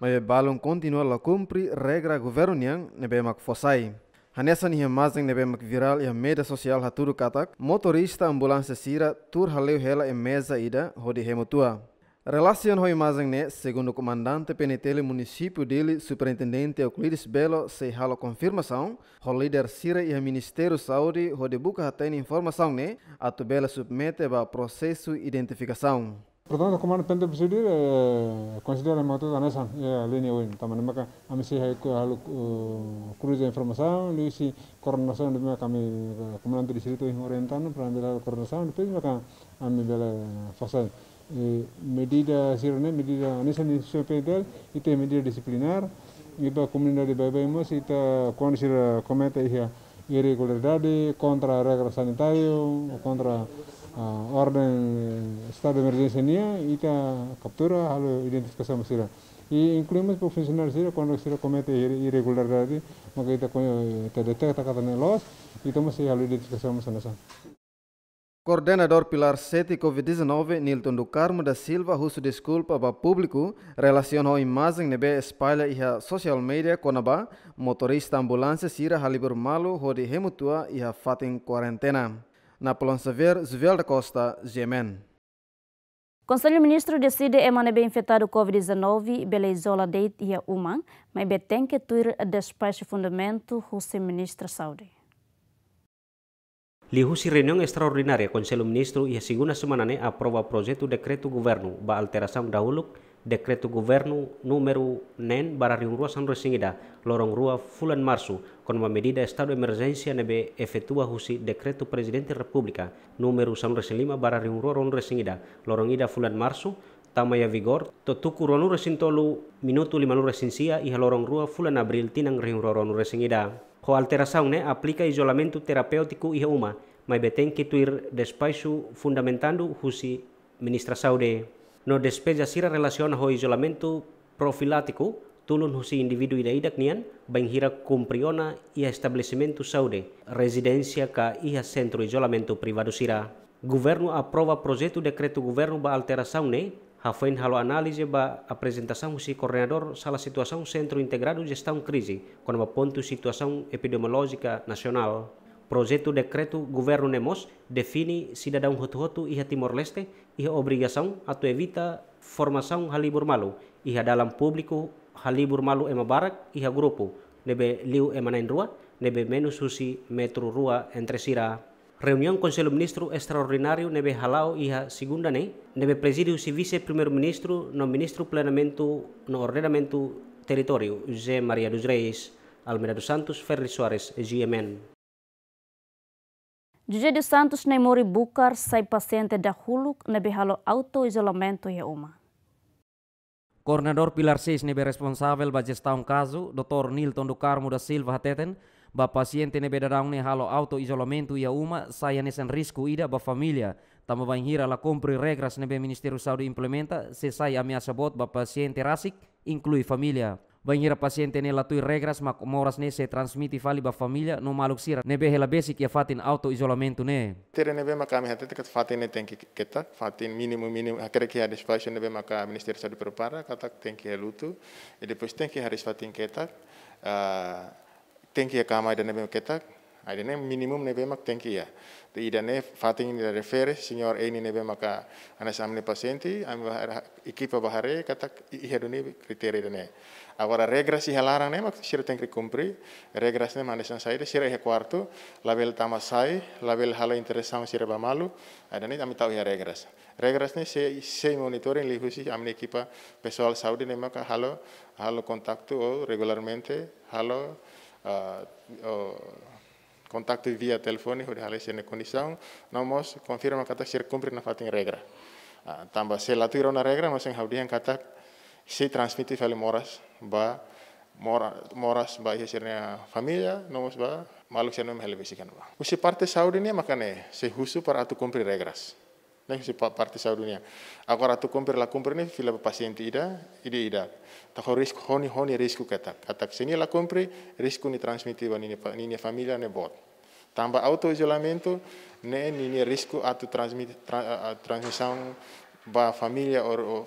ma mas o continua cumprir regra governo nian, be mak fossai. Hanessa ni ne be mak viral e media ha turu katak, motorista ambulância sira tur leu hela e meza ida, onde remotua. Relação foi imagem segundo o comandante PNTL município dele, superintendente Euclides Belo, se halo confirmação, o líder Cira e o Ministério Saúde, Rodebuca tem informação ne, a tubela submete para processo de identificação. Portanto, comandante não pende presidir, eh, considera a moto da nessa é linha win. Também maka kami sih halu de informação, lu si coordenação de maka kami comandante distrito orientano, para ambil coordenação, depois a ambil dela fazer medida sirone medida anisa e ita medida disciplinar para a comunidade babaimos ita quando cometa comete irregularidade contra a regra sanitária contra a ordem estado de emergência nia ita captura a identificação e incluímos para funcionar sira quando se comete irregularidade maka ita ita detecta kata nelos ita masih a identificação Coordenador Pilar 7 Covid-19, Nilton do Carmo da Silva, russo desculpa para público, relacionou imagem nebe espalha e a social media conaba, motorista ambulância sira halibur malu, rode remutua e a fatem quarentena. Na Polonça Ver, Zvelda Costa, Gemen. Conselho Ministro decide emane bem infectado Covid-19 isola deit e a uma, mas tem que tuir despacho fundamento russo Ministro Saúde. Lihusi reunião extraordinária Conselho Ministro e a segunda semana ne aprova projeto dekretu governo ba alteração dahulu dekretu decreto governo número NEN para rua san Resingida, lorong rua Fulan marsu kon uma medida estado de nebe efetua husi decreto presidente Republika república número São Resinglima para rua Ron Resingida, lorong ida Fulan marsu tamaya vigor totuku ronu resintolu minutu lima nu resinsia iha lorong rua Fulan Abril tinang rua ron resingida. ho alteração, né, aplica isolamento terapêutico e uma, mas tem que ter despacho fundamentando husi ministra saúde. no despeja sira relaciona o isolamento profilático tulun husi indivíduo ida idak nian bang hira cumpriona e estabelecimento saúde, residência ka ia centro isolamento privado sira governo aprova projeto decreto governo ba alteração né? Rafael halo análise ba apresentação se coordenador sala situação Centro Integrado de Gestão Crise, com uma ponto situação epidemiológica nacional. Projeto Decreto Governo Nemos define cidadão hotu-hotu iha Timor-Leste iha obrigação atau evita formação halibur malu iha dalam público halibur malu ema barak iha grupo nebe liu ema nain rua nebe menos susi metro rua entre sira. Reunião Conselho Ministro Extraordinário nebe halau iha segunda Nei nebe presidiu vice primeiro ministro no ministro plenamento no ordenamento território José Maria dos Reis, Almeida dos Santos, Ferri Soares, GMN. José dos Santos nem mori sai paciente da huluk nebe halo auto isolamento e uma. Coordenador Pilar 6 nebe responsável ba gestão caso, Dr. Nilton do Carmo da Silva Hateten, ba pasiente ne beda bedarão ne halo auto isolamento ia uma saya ne sen risku ida ba familia tamo ba hira la kompri regras ne be ministeru Saudi implementa se saya ameaça bot ba rasik inklui inclui família banhira pasiente ne latui regras mak moras ne se transmiti fali ba familia no maluk sira ne be hela basic ya fatin auto isolamento ne tere ne be makami hatet kat fatin ne tenki keta fatin minimum minimum akere ki ada spasio ne be maka ministeru Saudi prepara kata tenki helutu e depois tenki haris fatin keta ah, ya, kama idane be ketak idane minimum nebe mak ya te idane fating ni refer, senior e nebe maka anas pasenti, pacienti am ikipa bahare katak iheduni kriteria idane awara regresi halarang ne mak sir tengri kumpri, regresi ne manesan saide sir he kuartu label tama tamasai label hala interesang sir ba malu idane ami tau ya regresi regres ne se se monitoring lihusi amne ekipa pessoal saudi ne maka halo halo o regularmente halo kontaktu ah, via telefone ho hale sene condição namos confirma kata ser na fatin regra uh, tamba se la ira na regra nós en haudian kata se transmite fale moras ba moras ba ia sene família namos ba malu sene hale bisikan ba usi parte saudi ne makane se husu para atu cumpre regras neng si può dunia. Aku ratu kumpir la kumpir ni fila paciente ida, ide ida. Tak ho risk honi honi risku katak. Katak sini la kumpir risku ni ini ni ni famiglia ne bot. Tamba auto isolamento ne ini ni risku atu transmit tra, transmissão ba familia or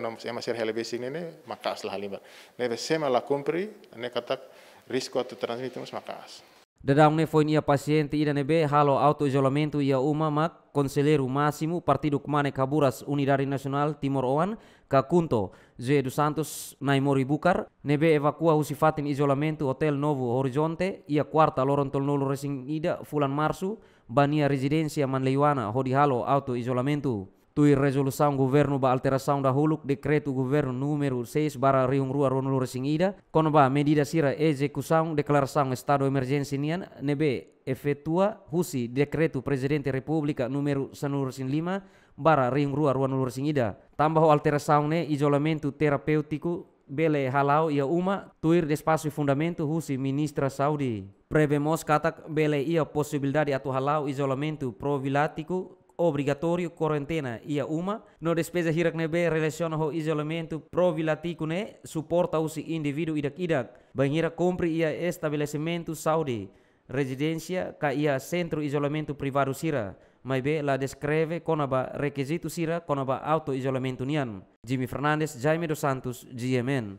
nom não é ser hele besi ne makas lah limba. Ne sema la kumpir ne katak risku atu transmitimos makas. Dadamne foi ia paciente ida nebe halo auto isolamento ia uma mak conselheiro máximo partido Kumane Kaburas Unidade nasional Timor Oan Kakunto Zé dos Santos Naimori Bukar nebe evakuasi husifatin isolamento Hotel Novo Horizonte ia kuarta loron tol nolo resing ida fulan marsu bania residência Manleiwana hodi halo auto isolamento tui resolusaun governo ba alterasaun da huluk decreto governo numero 6 bara riung rua ronulur singida kono ba medida sira ejekusaun deklarasaun estado emergensi nian nebe efetua husi dekretu presidente republika número 105 bara riung rua ronulur singida tambahu alterasaun ne isolamento terapeutiku bele halau ia uma tuir de fundamentu husi ministra saudi prevemos katak bele ia possibilidade atau halau isolamento provilatiku. obrigatório quarentena e a uma. No despesa hiraknebe relaciona o isolamento provilatico ne suporta o si indivíduo idak idak. Banhira cumpre ia estabelecimento saúde, residência ka ia centro isolamento privado sira. Mas be la descreve conaba requisito sira conaba auto isolamento nian. Jimmy Fernandes, Jaime dos Santos, GMN.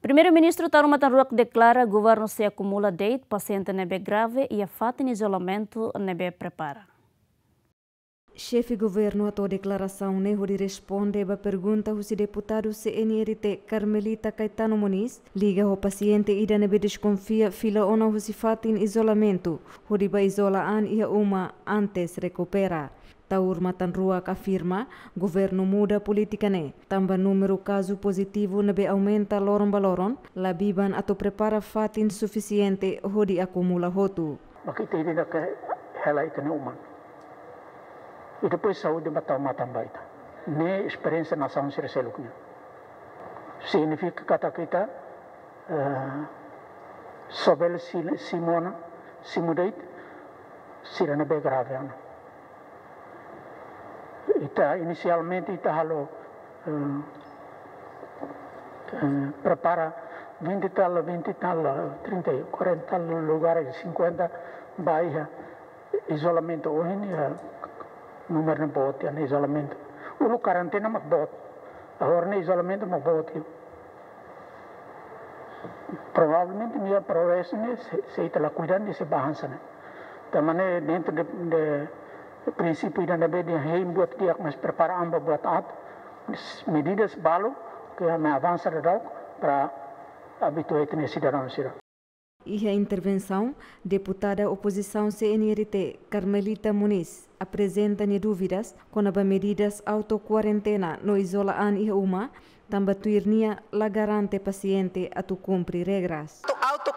Primeiro-ministro Taruma Tanruak declara que o governo se acumula deit paciente nebe grave e a fato em isolamento nebe prepara. Chefe governo atou declaração Nehuri responde a pergunta se deputado CNRT Carmelita Caetano Moniz liga Ho paciente idane e nebe desconfia fila ona se fat em isolamento, huriba isola an ia uma antes recupera. Taur ruak afirma, governo muda política ne. Tamba número caso positivo nebe aumenta loron baloron, labiban atau prepara fat insuficiente hori acumula hotu. Makita ida ka e Ito'y Saudi matar ba ito? Nem experiência na sa siriselok niya. Signifika kata tá? kita, uh, sobel simona, simudait, sira na grave ano. Né? Ita, tá, inicialmente ita tá, halo ah, ah, prepara 20 tal, 20 tal, 30, 40 lugares, 50 bairros, isolamento hoje, ah, número não bote no isolamento. O no quarentena não bote. Agora no isolamento não bote. Provavelmente minha provessa né, se, se está lá cuidando e se balança. Né? Também né, eh, dentro de, de princípio da de rei, bote dia, mas prepara ambas bote ato. Medidas balu que é ya uma avança de para habituar a etnia cidadão cidadão. e a intervenção, deputada oposição CNRT Carmelita Muniz apresenta-lhe dúvidas quanto a medidas auto-quarentena no isolamento e uma, também tuirnia la garante paciente a tu cumprir regras. auto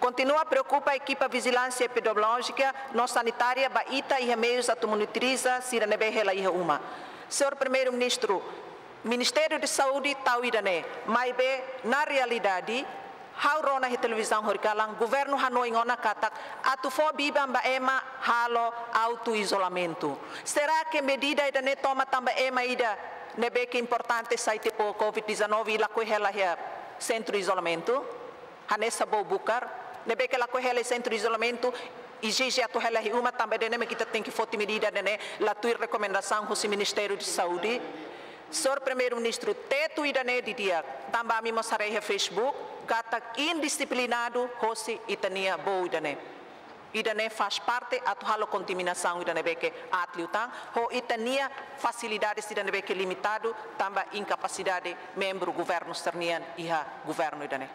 Continua a preocupa a equipa vigilância epidemiológica não sanitária Baita e a monitoriza atomunitriza Siranebehela e uma. Senhor Primeiro-Ministro, Ministério de Saúde Tauirané, mas na realidade haurona he televisão horikalang governo Hanoi ngona katak atufobia mba ema halo auto isolamento será que medida ida ne toma tamba ema ida ne beke importante saite po covid-19 ila ko hela he centro isolamento hanessa bo bukar ne beke la ko hela centro isolamento e exige a torrela uma também dene que tem que fosse medida né la tua recomendação do Ministério de Saúde Senhor Primeiro-Ministro, teto e dané de dia, também me mostrarei mostrar Facebook, gata indisciplinado hoje itania boa idane idane faz parte atual contaminação idane beke atliutan ho itania facilidades idane beke limitado também incapacidade membro governo sternian iha governo idane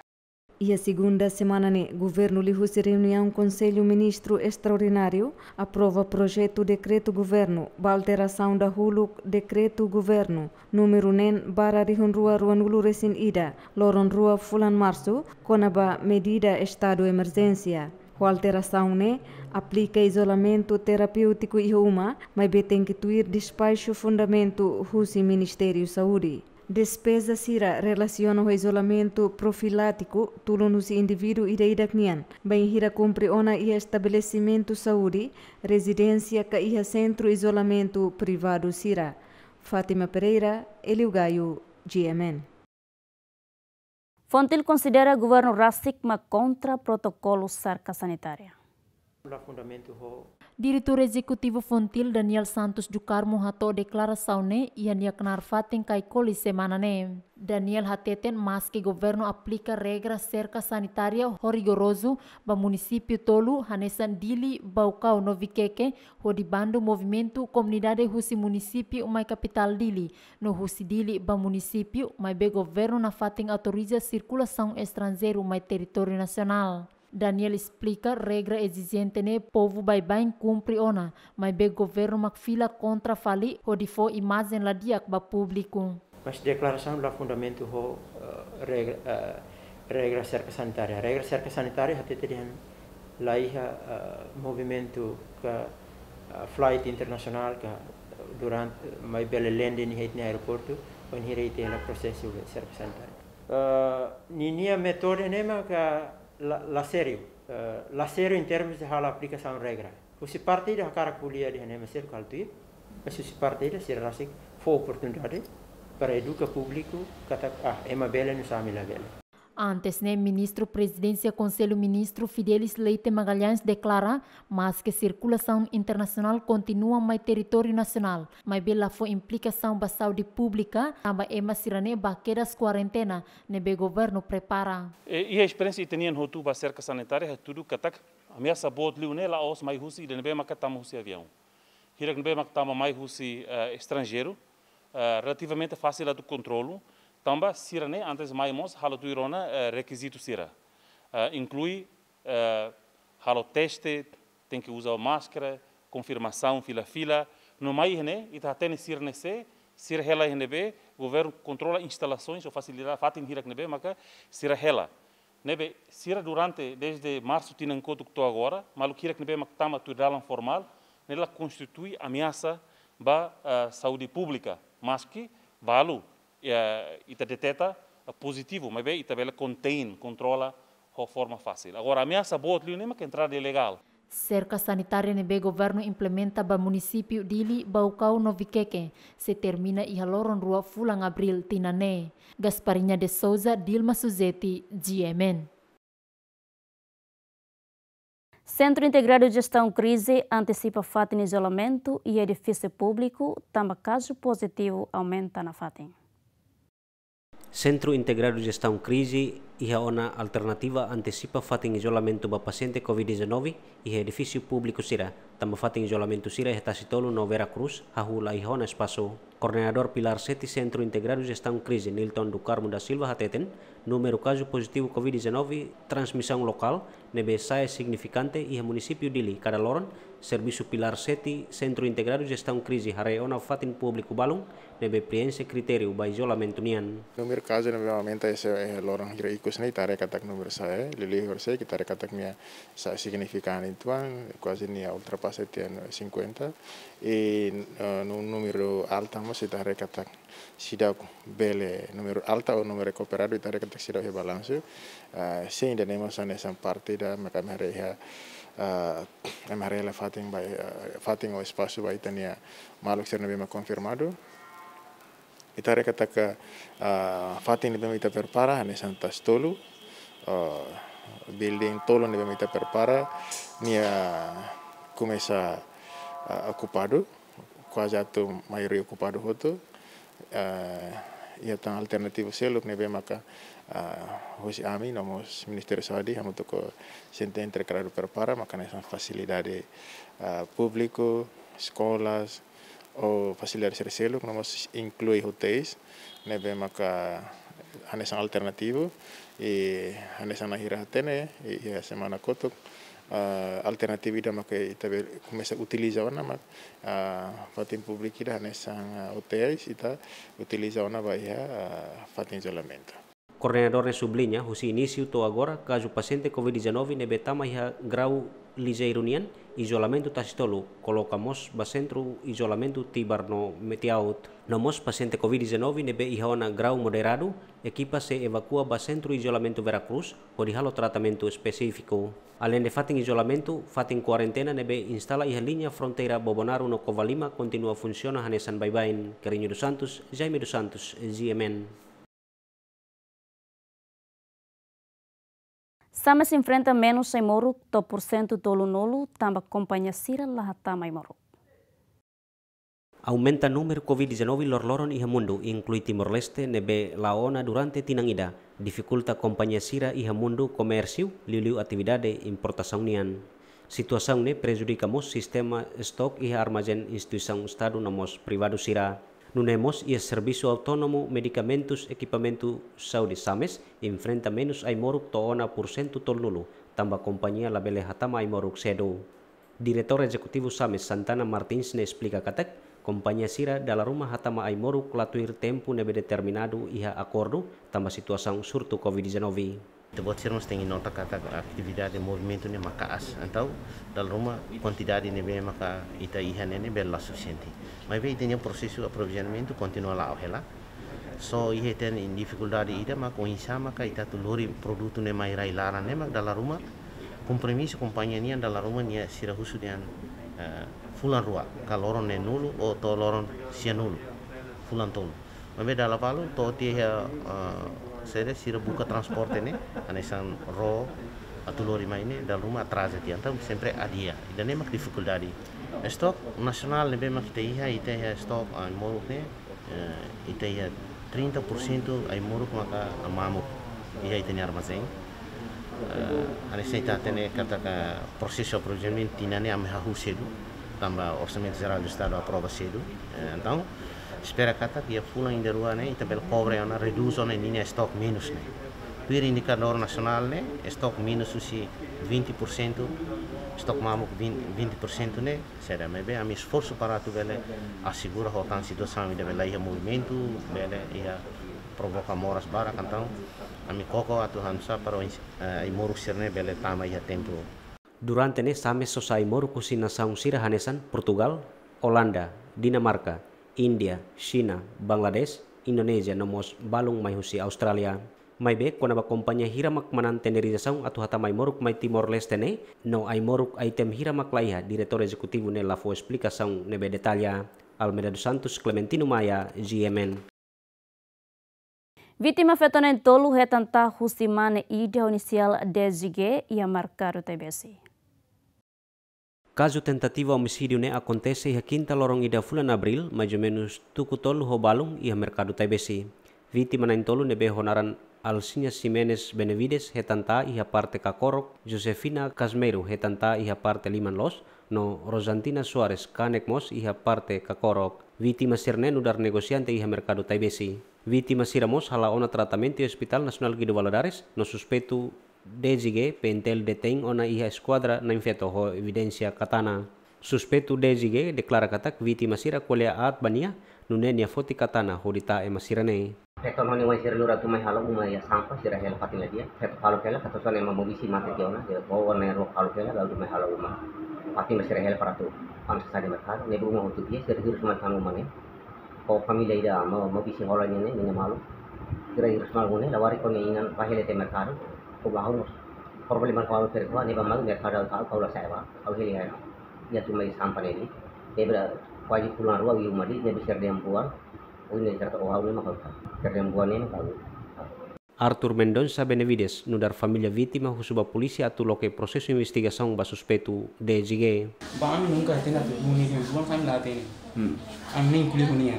e a segunda semana, o governo Lihu se reuniu um conselho ministro extraordinário, aprova projeto decreto governo, ba alteração da hulu decreto governo, número nen barra rihun rua ruanulu recin ida, loron rua fulan março, conaba medida estado emergência. O alteração né aplica isolamento terapêutico e uma, mas tem que tuir despacho fundamento russo Ministério Saúde. Despesas sira relaciona o isolamento profilático nos indivíduo ira iraknian. Bem hira cumpre ona e estabelecimento saúde, residência ka ia centro isolamento privado sira. Fátima Pereira, Eliu Gaio, GMN. Fontil considera governo Rastikma contra protocolo sarca sanitária. diretor eksekutif Fontil Daniel Santos Jucarmo hato yang dia kenar fating kai semana ne. Daniel hateten maski governo aplica regra cerca sanitaria rigoroso ba município tolu hanesan dili baukau novikeke ho dibando movimento komunidade husi município mai kapital dili no husi dili ba município mai be governo na fating autoriza circulação estrangeiro mai território nacional. Daniel explica regra exigente ne povo bai bai cumpre ona, mas be governo fila contra fali hodifo imagem la diak ba público. Mas declaração la fundamento ho uh, regra, uh, regra cerca sanitária. Regra cerca sanitária hati terihan la iha uh, eh, movimento ka uh, flight internacional ka durante uh, mai bele lende ni heit ne aeroporto, on hirei tela processo cerca sanitária. Uh, ni nia metode nema ka la serio, eh, la serio in termins de hala regra. O parti dah karak kuliah di hanya mesir kalau tu, masih e husi parti dah sih rasik fo opportunity para educa público kata ah ema bela nu sami la bela. Antes, né, ministro presidência Conselho Ministro Fidelis Leite Magalhães declara mas que circulação internacional continua mais território nacional. Mas bela foi implicação da saúde pública, aba ema sirane baqueras quarentena, o governo prepara. E, e a experiência em hotu ba cerca sanitária é tudo a minha bot liu nela os mais rusi de nebe makatamu husi avião. bem que estamos mais rusi uh, eh, estrangeiro, uh, relativamente fácil do controlo, Tamba sira ne né? antes maimos halo tuirona eh, requisito sira. Eh, inclui halo eh, teste, tem que usar máscara, confirmação fila-fila. No mais, né, e tá tendo sira nesse, sira hela NB, governo controla instalações ou facilidade, fatin hira NB, mas sira hela. Nebe, sira durante, desde março, tinha um código agora, malu hira be mas tama tá formal, nela constitui ameaça para a saúde pública, mas que valor ita eh, detecta positivo, mas bem, também bela contém, controla de forma fácil. Agora, a ameaça boa, não é que entrar ilegal. Cerca sanitária nebe governo implementa ba município dili Baucau Noviqueque se termina e loron rua Fulan abril tinané. Gasparinha de Souza, Dilma Suzeti, GMN. Centro Integrado de Gestão Crise antecipa fato em isolamento e edifício público, também caso positivo aumenta na fatem. Centro Integrado de Gestão Crise iha ona alternativa antecipa fatin isolamento ba paciente COVID-19 iha edifício público sira. também fatin isolamento sira iha tasitolu no Veracruz, Cruz, a rua ona espaço. Coordenador Pilar Sete Centro Integrado Gestão Crise Nilton do Carmo da Silva Hateten, número caso positivo COVID-19, transmissão local, nebe saia significante iha município dili, cada loron, Serviço Pilar Sete Centro Integrado Gestão Crise Hareona Fatin Público Balung, nebe preenche critério ba isolamento nian. Número caso, nebe aumenta esse eh, loron, grei kusna tarik katak saya, lili horse saya katak mia sa signifikan intuan quasi ultra ultrapasa tian 50 e uh, un alta mas tarik katak sidak bele nomor alta atau nomor recuperado tarik katak sidak he balance uh, se indenemos an esa partida mereka mereka uh, MRL fating by uh, eh, fating o espaço vai tania maluk que ser não confirmado Ita rekataka uh, fatin ni ita perpara hane santas tolu building tolu lebe ita perpara nia kumesa okupado kwa jatu mairi okupado hoto ia tan alternativo seluk ni maka hosi ami nomos minister saudi hamu toko sente entre perpara maka nesa facilidade uh, público o facilitar el recelo, que nós inclui hotéis, né, bem maca anesan alternativo e anesan a hira y e a semana koto uh, ah, alternativo que maca itabe começa utiliza ona mac uh, fatin public ida anesan ah, hotéis ita utiliza ona vai a isolamiento. isolamento. Coordenador sublinha, o Inicio, to ahora caso paciente COVID-19 nebetama ia grau ligeirunian, isolamento tacitolo colocamos ba centro isolamento tibarno metiaut. Nomos paciente COVID-19 nebe ihona grau moderado, equipa se evacua ba centro isolamento Veracruz por ihalo tratamento específico. Além de fatin isolamento, fatin quarentena nebe instala iha linha fronteira Bobonaro no Covalima continua funciona hanesan baibain. Carinho dos Santos, Jaime dos Santos, GMN. Sama se enfrenta menos compañía sira la Aumenta número COVID-19 lor mundo, inclui Timor-Leste, nebe ONA durante tinangida, dificulta compañía sira el mundo comercio, liu de de nian. Situación ne prejudica sistema stock y armazen institución estado namos privado sira. Nunemos, hemos y servicio autónomo medicamentos equipamento saúde sames enfrenta menos ai moruk toona por cento tol nulu, tamba compañía la bele hatama ai moruk sedo. Diretor Ejecutivo Sames Santana Martins ne explica katek, compañía sira dala rumah hatama ai moruk latuir tempo nebe determinado iha acordo tamba situação surto COVID-19. Tebot sermos tem nota kata atividade movimento ne makaas, então dala rumah quantidade nebe maka ita iha nene bela suficiente. Mai tem um processo de aprovisionamento continua lá o lá. So ihe ter in dificuldade ida ma ko insama ka ita tuluri produto ne mai nem lara da mak dalam rumah companhia nia da dalam rumah nia sira husu nian uh, fulan rua kaloron nem nulo ou o to loron sia nulo fulan tolu mabe dalam palu to ti uh, eh, sere sira buka transporte ne anesan ro atulori mai ne dalam rumah atrasa ti antam sempre adia ida ne mak dificuldade Το να συνάλλει με αυτή τη γη, η τέχεια στο αιμόρου. η τέχεια τρίντα προσύντου αϊμούρουθι με μακα αμάμου, η γη την αρμαζή. Αν είστε τα τένε κατά τα προσύσσια την ανέα με αγού σύντου, όσο με τις τα εντάω. Σπέρα κατά per indicador nacional né stock minus usi 20% stock mamuk 20% ne sera mebe ami sforzo paratu bele assicura hotan si do sami de bele ia movimento bele ia e, eh, provoca moras bara koko atu hansa para uh, eh, imoruk sirne bele tama ia tempo Durante ne same sosai moru kusina saung sira hanesan Portugal, Olanda, Dinamarca, India, China, Bangladesh, Indonesia nomos balung mai husi Australia mai be kona ba kompanya hiramak manan tende jasaung atu hata mai moruk mai Timor Leste ne no ai moruk item hiramak laiha diretor eksekutif ne lafo ne nebe detalya Almeda dos Santos Clementino Maya, GMN Vítima fetonen tolu ta husimane ida inicial DZG ia a marcar o TBC. tentativa homicidio ne acontece ia quinta lorong ida fulan abril, mais ou tuku tolu ho balung mercado TBC. Vítima na intolu nebe honaran Alcina Ximénez Benevides hetanta iha parte kakorok, Josefina Casmeru hetanta iha parte limanlos, no Rosantina Suárez Canecmos iha parte kakorok, Viti masirne nudar negosiante iha merkado taibesi. Viti Masiramos hala ona tratamenti Hospital nasional Guido Valadares no suspetu DGG pentel deteng ona iha esquadra na infeto ho evidencia katana. Suspetu DGG deklara katak Viti Masira kualea at bania nune nia foti katana hodita e masirane Heto mani wai sira nura tumai halo umai ya sampah sira hela patina dia. Heto halo kela kato sone ma mobi si mate kiona. Heto kau wana ero halo kela lalu tumai halo umai. Patina sira hela paratu. Pansa sade berkar. Nebu umai hutu dia sira hira sumai kanu mane. Kau familia dah mau mobi si hola nyene nyene malu. Sirah hira sumai gune lawari kone ingan pahele te merkar. Kau bahu mus. Korbali man kau sira kau neba malu merkar dau kau kau la wa. Kau heli hela. Ya tumai sampa neni. Nebra wajib ruang di rumah dia bisa dia diampuan uin cerita ohau nya makal cerdiampuan ini oh, kalau Arthur Mendonça Benevides, nudar familia vítima husuba polisi atu loke proses de ba suspetu de Zigue. Bami nunca tena tu muni de fam la tem. Am anu Ami kuli hunia.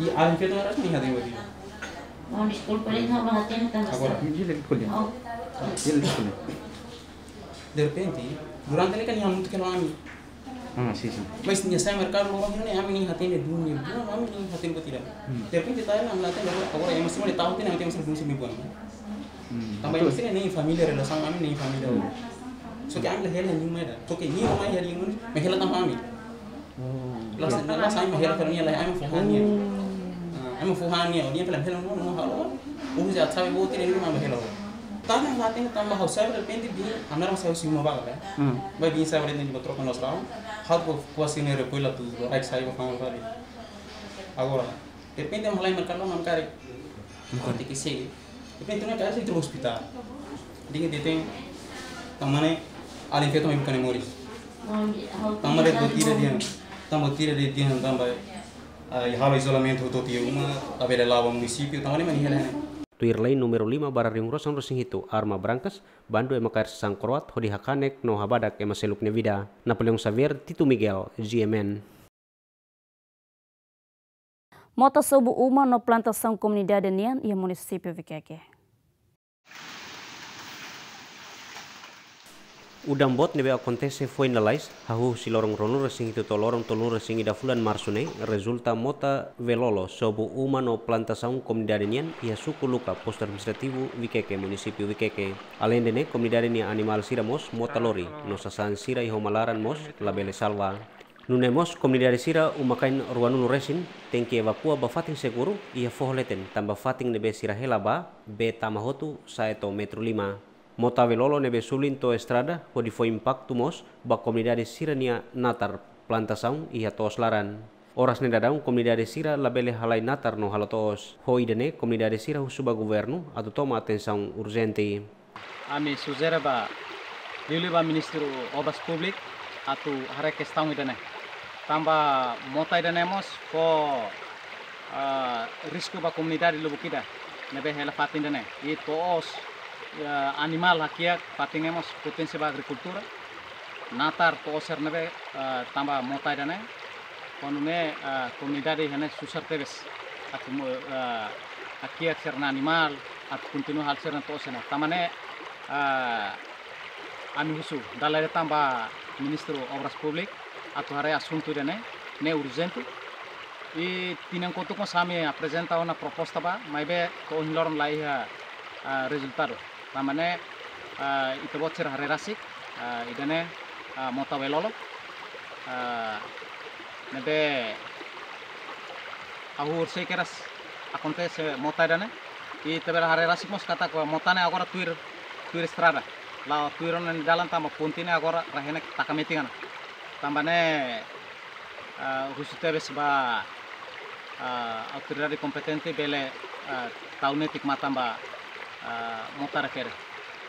Ya. E Ki gente não era nem nada de Não desculpa, ele não vai ter nada. Agora, me diz ele kuli. Ele kuli. De repente, durante ele que não muito que não hmm, sih, mestinya saya mereka orang ini kami ini hati ini dunia bukan kami ini hati itu tidak tapi kita ini ambilnya bahwa kalau yang mesti mau tahu itu nanti masih belum sembuh bukan tambah yang mesti ini famili hmm. oh. lah sama kami ini famili. so kita ambil hal yang nyuma dah so kita ini rumah yang mana menghilang tanpa kami lah lah saya menghilang kerana lah kami fuhania kami oh. fuhania dia pelan pelan mau mau halu. uhu jadi saya bawa tidak rumah kami Tanya yang latih tambah hausa berarti dia ambil semua hausa ya. bagai hmm. bah saya berarti di botol kan hatgokwasinere puila tu raik saigo kamafari agora depende mulai mereka lo mangkari mengkoti kisi depende tu nak kasi tu hospital dingin dete tamane alin feto mem kane mori tamare do tira dia tamo tira de dia tam bai यहाँ इजोलामेंट होते थे उमा अवेलेबल मुनिसिपियो तंगने में नहीं है Tuirlei nomor 5 bara ringrosan itu arma berangkas Bandu Emakar makair sang kroat hodi hakanek no habadak e nevida. Napoleon Xavier Tito Miguel, GMN. Mata sobu uma no sang komunidad nian ia munisipi Viqueque. Udang bot nebe akontese foi na hahu hahu lorong ronu resing itu to tolun resing ida fulan marsune resulta mota velolo sobu umano humano plantasaun nian ia suku luka poster administrativu wikeke munisipi wikeke alendene dene comunidadenia animal siramos mota lori nosa san sira iho malaran mos labele salva Nunemos comunidade sira umakain ruanulu resin tengki evakua bafating seguru ia fohleten tamba fating nebe sirahela ba be tamahotu saeto metro lima Motavelolo nebe to estrada ho foi impacto mos ba comunidade sirania natar plantasaun iha atos laran. Oras ne dadang komunidade sira labele halai natar no halatoos ho idene komunidade sira husuba governo atu toma atensaun urgente. Ami suzera ba liuli ba ministro obas publik atu hare kestang idene. Tamba motai dene mos ko uh, ah, risko ba komunidade lubukida nebe helafatin dene. Ito os Ya, animal hakiak patingemos potensi agricultura natar to oser nebe eh, tamba motai dane konune eh, comunidade hene susar tebes akimu eh, hakiak serna animal at continue hal serna to osena tamane ami husu dalare tamba ministro obras public atu hare assunto dane ne urgente e tinha conto com Sami apresenta uma proposta ba mas be com o Hilorn lá resultado tamane eh, itu bocor hari rasik eh, idane eh, mota welolo nede ahur sekeras akontes mota idane i tebel hari rasik mos kata ko motane agora tuir tuir strada la tuiron en jalan tamo puntine agora rahenek takametingana tambane khusus tebes ba dari kompetente bele tahunnya mata mbak Eh, motor kere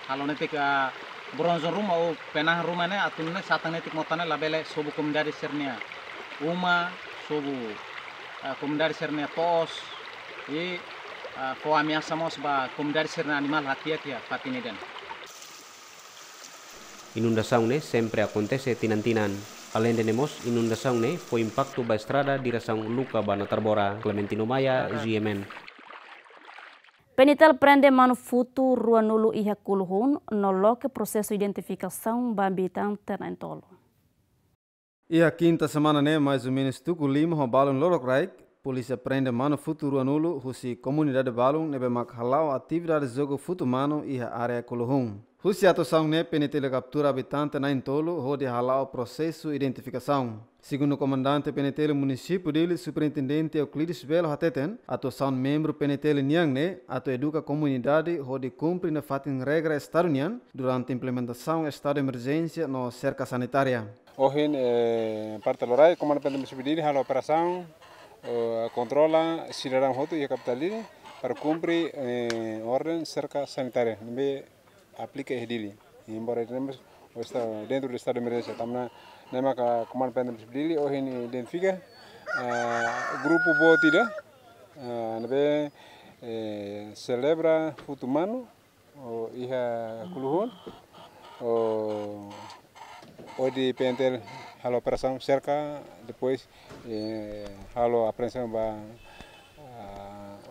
nanti netik eh, bronzo rumau atau penah rumahnya atau nanti saat nanti netik motane labele sobu komdari sernia uma sobu eh, komdari sernia tos i ko amia samos ba komdari sernia animal nih dan ya, patiniden Inundaçãone sempre acontece tinantinan. Além de Nemos, inundaçãone foi impacto ba estrada direção Luca Banatarbora, Clementino Maia, Giemen. Penitel prende Manufutu Rua Nulo e Reculhun no local processo identificação Bambitan tá Tenentolo. E a quinta semana, né, mais ou menos, Tuco Lima, Robalon Lorocraik, polícia prende Manufutu Rua Nulo, Russi Comunidade Balon, Nebemak Halau, atividade jogo Futumano e a área Culhun. Russiato penetrou a captura habitante na Intolo, onde ralar o processo de identificação. Segundo o comandante o município dele, superintendente Euclides Belo Hateten, atuação membro penitele Nyangne, ato educa a comunidade, onde cumpre na fatin regra Estado Nyang, durante a implementação estado de emergência no cerca sanitária. Hoje, eh, parte o comandante município dele, a operação, eh, controla cidadão roto e a capital para cumprir eh, ordem cerca sanitária aplica hili embora temos o estado dentro do estado de emergência também na na ka comando para nos hili ou hini identifica eh, grupo botida eh, na eh, celebra futumano o iha kuluhun o o de pentel a operação cerca depois a apreensão ba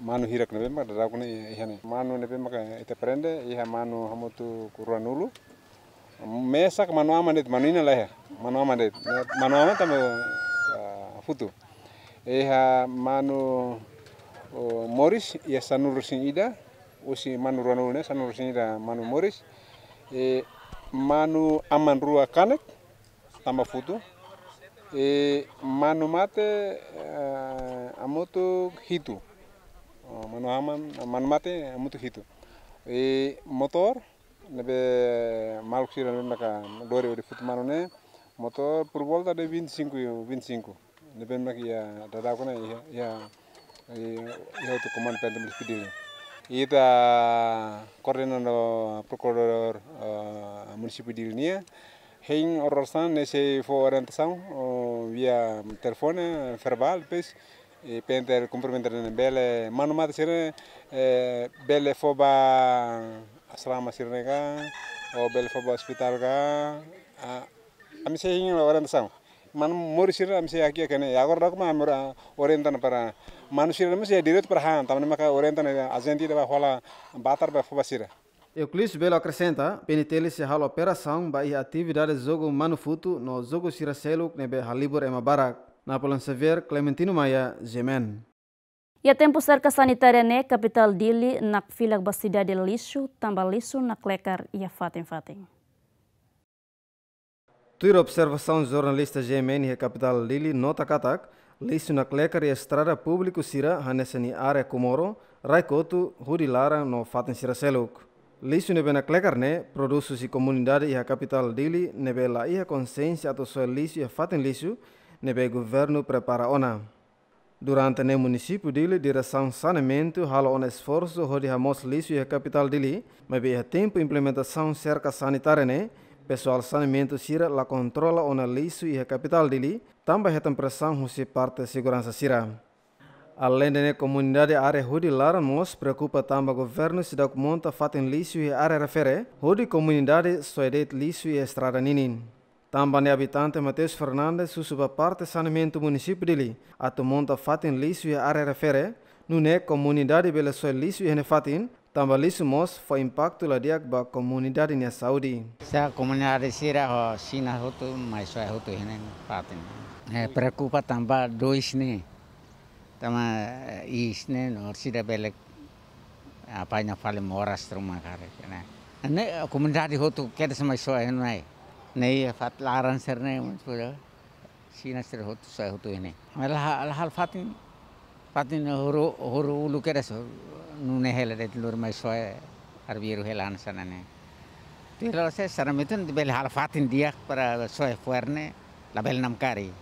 manu hirak nebe mak dadau kune ihane manu nebe mak ite perende iha manu hamutu kurua nulu mesak manu amandet manu ina leher manu amandet manu aman tamu ah, futu iha manu moris iha sanur sin ida usi manu rua nulu ne sin ida manu moris e manu aman rua kanek tamu futu e manu mate ah, amutu hitu Oh, mano aman man mate mutu hitu e motor nebe maluk sira naka dore ode futmano ne motor por singku de 25 25 nebe nak ya dada kona ya ya e, ya to command pendem despedida ita coordinando procurador uh, municipio de Ilnia hein ororsan nesse fo orientação via telefone verbal pes e penter comprometerne bele mano sirne e bele foba asrama sirne ga ou bele foba hospital ga ami se hinga orientação man mori sirne ami se aqui kene agora logo mano orienta orientana para manu sirne mas é direto para han tamne maka orientana agente da hola batar ba foba sirne Euclides Belo acrescenta, PNTL se halo operação ba atividades jogo manufuto no jogo siracelo nebe halibur ema barak. Napoleon Sever Clementino Maya, Jemen. Ia ya, tempo cerca sanitária né, capital dele, nak filak bastida de lisu, tambah lisu nak lekar e a ya, fatem Tuir observação jornalista GMN e ya, capital Lili nota katak, lixo na clecar e estrada público sira hanesani Kumoro, Comoro, Raikoto, Hurilara no fatem sira seluk. Lixo nebe na clecar né, produz-se comunidade e a capital dele, nebe la e konsensi atau ato lisu ya e lisu. nebe governo prepara ona. Durante ne município dele dira sancionamento hala on esforço hodi hamos lixo e capital dili, mas bem tempo implementação cerca sanitária né, pessoal saneamento sira la controla ona lixo e capital dili, também retam pressão husi parte segurança sira. Além de ne comunidade are hodi laran mos preocupa tamba governo se documenta fatem lixo e área refere, hodi comunidade soedet lixo e estrada ninin. Também habitante Mateus Fernandes susuba parte sanimento munisipi dili Ato monta fatin lisu ya are refere, nune comunidade bela lisu ya ne fatin, tambah lisu mos foi impactu la diak ba comunidade nia saudi. Sa comunidade sira ho sina hotu e eh, mais sua hotu hene fatin. Eh preocupa tambah dois ne. Tama ne nor sira bela apa nya fale moras rumah kare. Ne comunidade hotu kedes mais sua hene Nei, fat laran serne mutfura sina ser hotu sa hotu ini. Mela hal hal fatin fatin huru huru ulu kere so nune hela de tilur mai soe arbiru hela ansana ne. Tilo se saram itu nti bel hal fatin dia para soe fuerne la bel nam kari.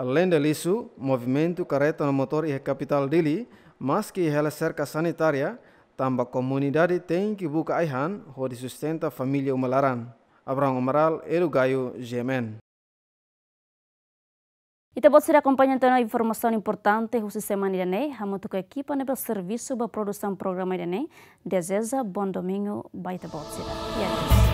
Além de lisu, movimento careta no motor e kapital dili, mas que hela cerca sanitária, tamba comunidade tem que buka aihan ho di sustenta familia umalaran. Abraão Amaral, Erugaio Gemen. E também você acompanha então a informação importante do semana irene, a muito que a equipa no né, serviço para produção do programa irene. Deseja bom domingo, baita boa cidade. E adeus. É